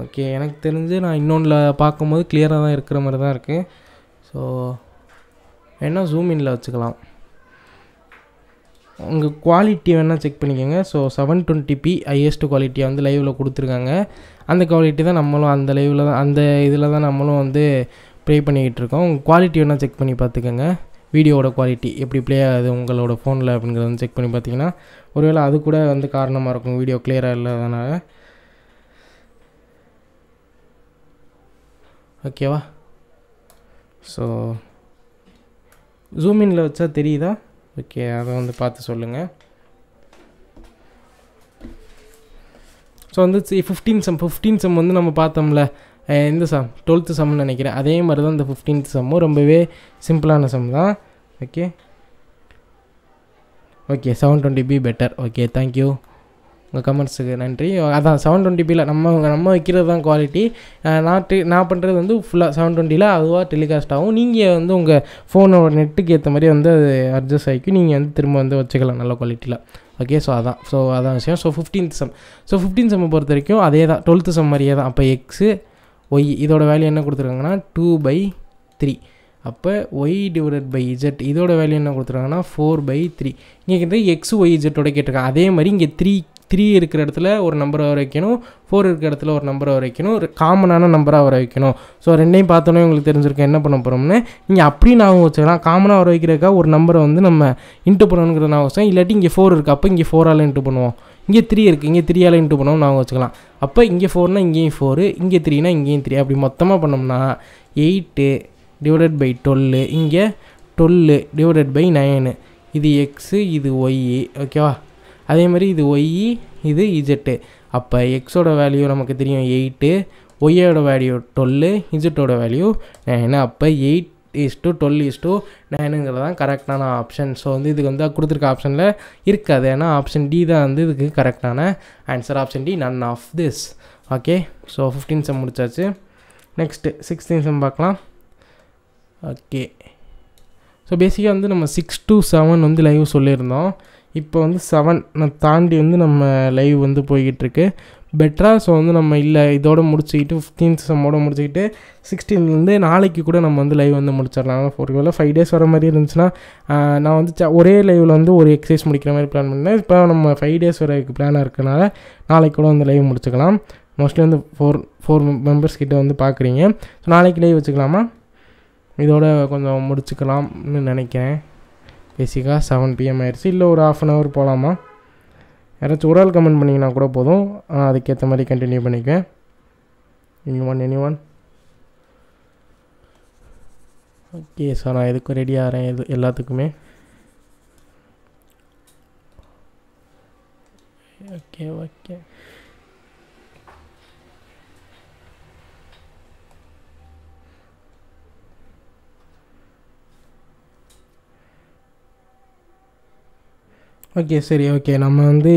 ஓகே எனக்கு தெரிஞ்சு நான் இன்னொன்றில் பார்க்கும்போது கிளியராக தான் இருக்கிற மாதிரி தான் இருக்குது ஸோ வேணால் ஜூம் இனில் வச்சுக்கலாம் உங்கள் குவாலிட்டி வேணால் செக் பண்ணிக்கோங்க so seven twenty p highest குவாலிட்டியை வந்து லைவில் கொடுத்துருக்காங்க அந்த குவாலிட்டி தான் நம்மளும் அந்த லைவில் தான் அந்த இதில் தான் நம்மளும் வந்து ப்ரே பண்ணிக்கிட்டு இருக்கோம் உங்கள் குவாலிட்டி வேணால் செக் பண்ணி பார்த்துக்கோங்க வீடியோவோட குவாலிட்டி எப்படி ப்ளே ஆகுது உங்களோட ஃபோனில் அப்படிங்கிறத வந்து செக் பண்ணி பார்த்தீங்கன்னா ஒருவேளை அது கூட வந்து காரணமாக இருக்கும் வீடியோ கிளியராக இல்லாதனால ஓகேவா ஸோ ஜூமின்ல வச்சா தெரியுதா ஓகே அதை வந்து பார்த்து சொல்லுங்கள் ஸோ வந்து ஃபிஃப்டீன் செம் ஃபிஃப்டீன் செம் வந்து நம்ம பார்த்தோம்ல இந்த சம் டுவெல்த்து சம்னு நினைக்கிறேன் அதே மாதிரி தான் இந்த ஃபிஃப்டீன்த் சம்மும் ரொம்பவே சிம்பிளான சம் தான் okay okay seven twenty p better okay thank you உங்கள் கமெண்ட்ஸுக்கு நன்றி அதான் செவன் டுவெண்ட்டி பியில் நம்ம நம்ம வைக்கிறது தான் குவாலிட்டி நான் நான் பண்ணுறது வந்து ஃபுல்லாக செவன் டுவெண்ட்டியில் அதுவாக டெலிகாஸ்ட் ஆகும் நீங்கள் வந்து உங்கள் ஃபோனோட நெட்டுக்கு ஏற்ற மாதிரி வந்து அது அட்ஜஸ்ட் ஆகிக்கும் நீங்கள் வந்து திரும்ப வந்து வச்சுக்கலாம் நல்ல குவாலிட்டியில் ஓகே ஸோ அதான் ஸோ அதான் விஷயம் so fifteenth sum so fifteen சம்மை பொறுத்த வரைக்கும் அதே தான் டுவெல்த்து சம் மாதிரியே தான் அப்போ எக்ஸு ஒய் இதோட வேல்யூ என்ன கொடுத்துருக்காங்கன்னா டூ பை த்ரீ அப்போ ஒய் டிவைடட் பை இஜெட் இதோட வேல்யூ என்ன கொடுத்துருக்காங்கன்னா ஃபோர் பை த்ரீ இங்கே கேட்டு எக்ஸ் ஒய் இஜெட்டோட கேட்டிருக்காங்க அதே மாதிரி இங்கே த்ரீ த்ரீ இருக்கிற இடத்துல ஒரு நம்பரை வர வைக்கணும் ஃபோர் இருக்கிற இடத்துல ஒரு நம்பரை வர வைக்கணும் ஒரு காமனான நம்பராக வர வைக்கணும் ஸோ ரெண்டையும் பார்த்தோன்னே உங்களுக்கு தெரிஞ்சிருக்கோம் என்ன பண்ண போகிறோம்னு நீங்கள் அப்படியே நாங்கள் வச்சுக்கலாம் காமனாக வர வைக்கிறதுக்காக ஒரு நம்பரை வந்து நம்ம இன்ட்டு பண்ணணுங்கிற நான் வச்சேன் இல்லாட்டி இங்கே ஃபோர் இருக்குது அப்போ இங்கே ஃபோரால் இன்ட்டு பண்ணுவோம் இங்கே த்ரீ இருக்குது இங்கே த்ரீயால் இன்ட்டு பண்ணுவோம் நாங்கள் வச்சுக்கலாம் அப்போ இங்கே ஃபோர்னால் இங்கேயும் ஃபோர் இங்கே த்ரீனா இங்கேயும் த்ரீ அப்படி மொத்தமாக பண்ணோம்னா எயிட்டு டிவைடட் பை டொல்லு இங்கே டொல்லு டிவைடட் பை நயனு இது எக்ஸு இது ஒய் ஓகேவா அதே மாதிரி இது ஒய் இது இஜெட்டு அப்போ எக்ஸோட வேல்யூ நமக்கு தெரியும் எயிட்டு ஒய்யோட வேல்யூ டொல்லு இஜெட்டோட வேல்யூ நயனு அப்போ eight is to twelve is to நைனுங்கிறது தான் கரெக்டான ஆப்ஷன் ஸோ வந்து இதுக்கு வந்து கொடுத்துருக்க ஆப்ஷனில் இருக்காது ஏன்னா ஆப்ஷன் டி தான் வந்து இதுக்கு கரெக்டான answer option D none of this okay so fifteen sem முடிச்சாச்சு நெக்ஸ்ட்டு சிக்ஸ்டீன் செம் பார்க்கலாம் ஓகே ஸோ பேசிக்காக வந்து நம்ம சிக்ஸ் டு செவன் வந்து லைவ் சொல்லியிருந்தோம் இப்போ வந்து செவன் நான் தாண்டி வந்து நம்ம லைவ் வந்து போய்கிட்டுருக்கு பெட்டராக ஸோ வந்து நம்ம இல்லை இதோட முடிச்சுக்கிட்டு ஃபிஃப்டீன்த் செம்மோட முடிச்சுக்கிட்டு சிக்ஸ்டீன்லேருந்து நாளைக்கு கூட நம்ம வந்து லைவ் வந்து முடிச்சிடலாம் ஃபோர் வேலை ஃபைவ் டேஸ் வர மாதிரி இருந்துச்சுன்னா நான் வந்து ஒரே லைவில் வந்து ஒரு எக்ஸசைஸ் முடிக்கிற மாதிரி பிளான் பண்ணேன் இப்போ நம்ம ஃபைவ் டேஸ் வர பிளானாக இருக்கனால நாளைக்கு கூட வந்து லைவ் முடிச்சுக்கலாம் மோஸ்ட்லி வந்து ஃபோர் ஃபோர் மெம்பர்ஸ் கிட்டே வந்து பார்க்குறீங்க ஸோ நாளைக்கு லைவ் வச்சுக்கலாமா இதோட கொஞ்சம் முடிச்சுக்கலாம்னு நினைக்கிறேன் பேசிக்காக செவன் பிஎம் ஆயிடுச்சு இல்லை ஒரு ஆஃப் அன் ஹவர் போகலாமா யாராச்சும் ஒரு ஆள் கமெண்ட் பண்ணிங்கன்னா கூட போதும் அதுக்கேற்ற மாதிரி கண்டினியூ பண்ணிக்குவேன் any one any one okay sir நான் எதுக்கும் ரெடி ஆகிறேன் எது எல்லாத்துக்குமே ஓகே ஓகே ஓகே சரி ஓகே நம்ம வந்து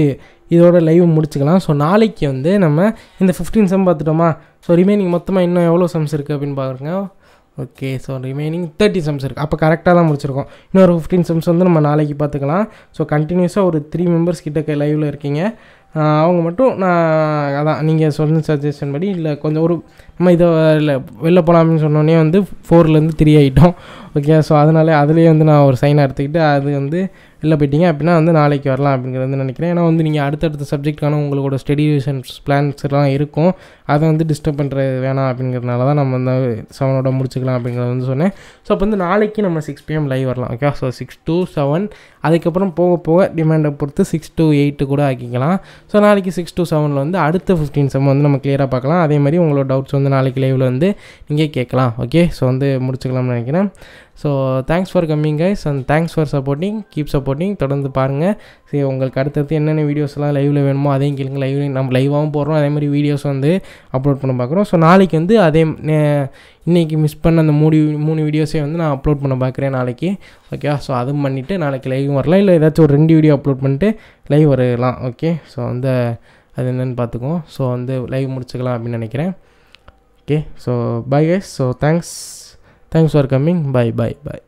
இதோட லைவ் முடிச்சுக்கலாம் ஸோ நாளைக்கு வந்து நம்ம இந்த ஃபிஃப்டீன் செம் பார்த்துட்டோமா ஸோ ரிமைனிங் மொத்தமாக இன்னும் எவ்வளோ சம்ஸ் இருக்குது அப்படின்னு பாருங்க okay so remaining thirty sums இருக்குது அப்போ கரெக்டாக தான் முடிச்சிருக்கோம் இன்னொரு ஃபிஃப்டீன் செம்ஸ் வந்து நம்ம நாளைக்கு பார்த்துக்கலாம் ஸோ கண்டினியூஸாக ஒரு த்ரீ மெம்பர்ஸ் கிட்ட லைவில் இருக்கீங்க அவங்க மட்டும் நான் அதான் நீங்கள் சொன்ன சஜஷன் படி இல்லை கொஞ்சம் ஒரு நம்ம இதை இல்லை வெளில போகலாம் அப்படின்னு சொன்னோடனே வந்து ஃபோர்லேருந்து த்ரீ ஆகிட்டோம் ஓகே ஸோ அதனால அதுலேயே வந்து நான் ஒரு சைனாக எடுத்துக்கிட்டு அது வந்து இல்லை போயிட்டீங்க அப்படின்னா வந்து நாளைக்கு வரலாம் அப்படிங்கிறது நினைக்கிறேன் ஏன்னா வந்து நீங்கள் அடுத்தடுத்த சப்ஜெக்ட்கான உங்களோட ஸ்டடி பிளான்ஸ் எல்லாம் இருக்கும் அதை வந்து டிஸ்டர்ப் பண்ணுறது வேணாம் அப்படிங்கிறதுனால தான் நம்ம வந்து செவனோட முடிச்சுக்கலாம் அப்படிங்கிறத வந்து சொன்னேன் ஸோ அப்போ வந்து நாளைக்கு நம்ம சிக்ஸ் பிஎம் லைவ் வரலாம் okay so six to seven அதுக்கப்புறம் போக போக டிமாண்டை பொறுத்து சிக்ஸ் டூ எயிட்டு கூட ஆக்கிக்கலாம் ஸோ நாளைக்கு சிக்ஸ் டூ செவனில் வந்து அடுத்த ஃபிஃப்டீன் செவன் வந்து நம்ம கிளியராக பார்க்கலாம் அதே மாதிரி உங்களோட டவுட்ஸ் வந்து நாளைக்கு லைவில் வந்து நீங்கள் கேட்கலாம் ஓகே ஸோ வந்து முடிச்சுக்கலாம்னு நினைக்கிறேன் so thanks for coming guys and thanks for supporting keep supporting தொடர்ந்து பாருங்கள் சரி உங்களுக்கு அடுத்தடுத்து என்னென்ன வீடியோஸ்லாம் லைவில் வேணுமோ அதையும் கேளுங்க லைவ் நம்ம லைவாகவும் போகிறோம் அதே மாதிரி வீடியோஸ் வந்து அப்லோட் பண்ண பார்க்குறோம் ஸோ நாளைக்கு வந்து அதே இன்றைக்கி மிஸ் பண்ண அந்த மூணு மூணு வீடியோஸே வந்து நான் அப்லோட் பண்ண பார்க்குறேன் நாளைக்கு ஓகேவா ஸோ அதுவும் பண்ணிவிட்டு நாளைக்கு லைவ் வரலாம் இல்லை ஏதாச்சும் ஒரு ரெண்டு வீடியோ அப்லோட் பண்ணிட்டு லைவ் வரலாம் ஓகே ஸோ வந்து அது என்னென்னு பார்த்துக்குவோம் ஸோ வந்து லைவ் முடிச்சுக்கலாம் அப்படின்னு நினைக்கிறேன் okay so bye guys so thanks thanks for coming bye bye bye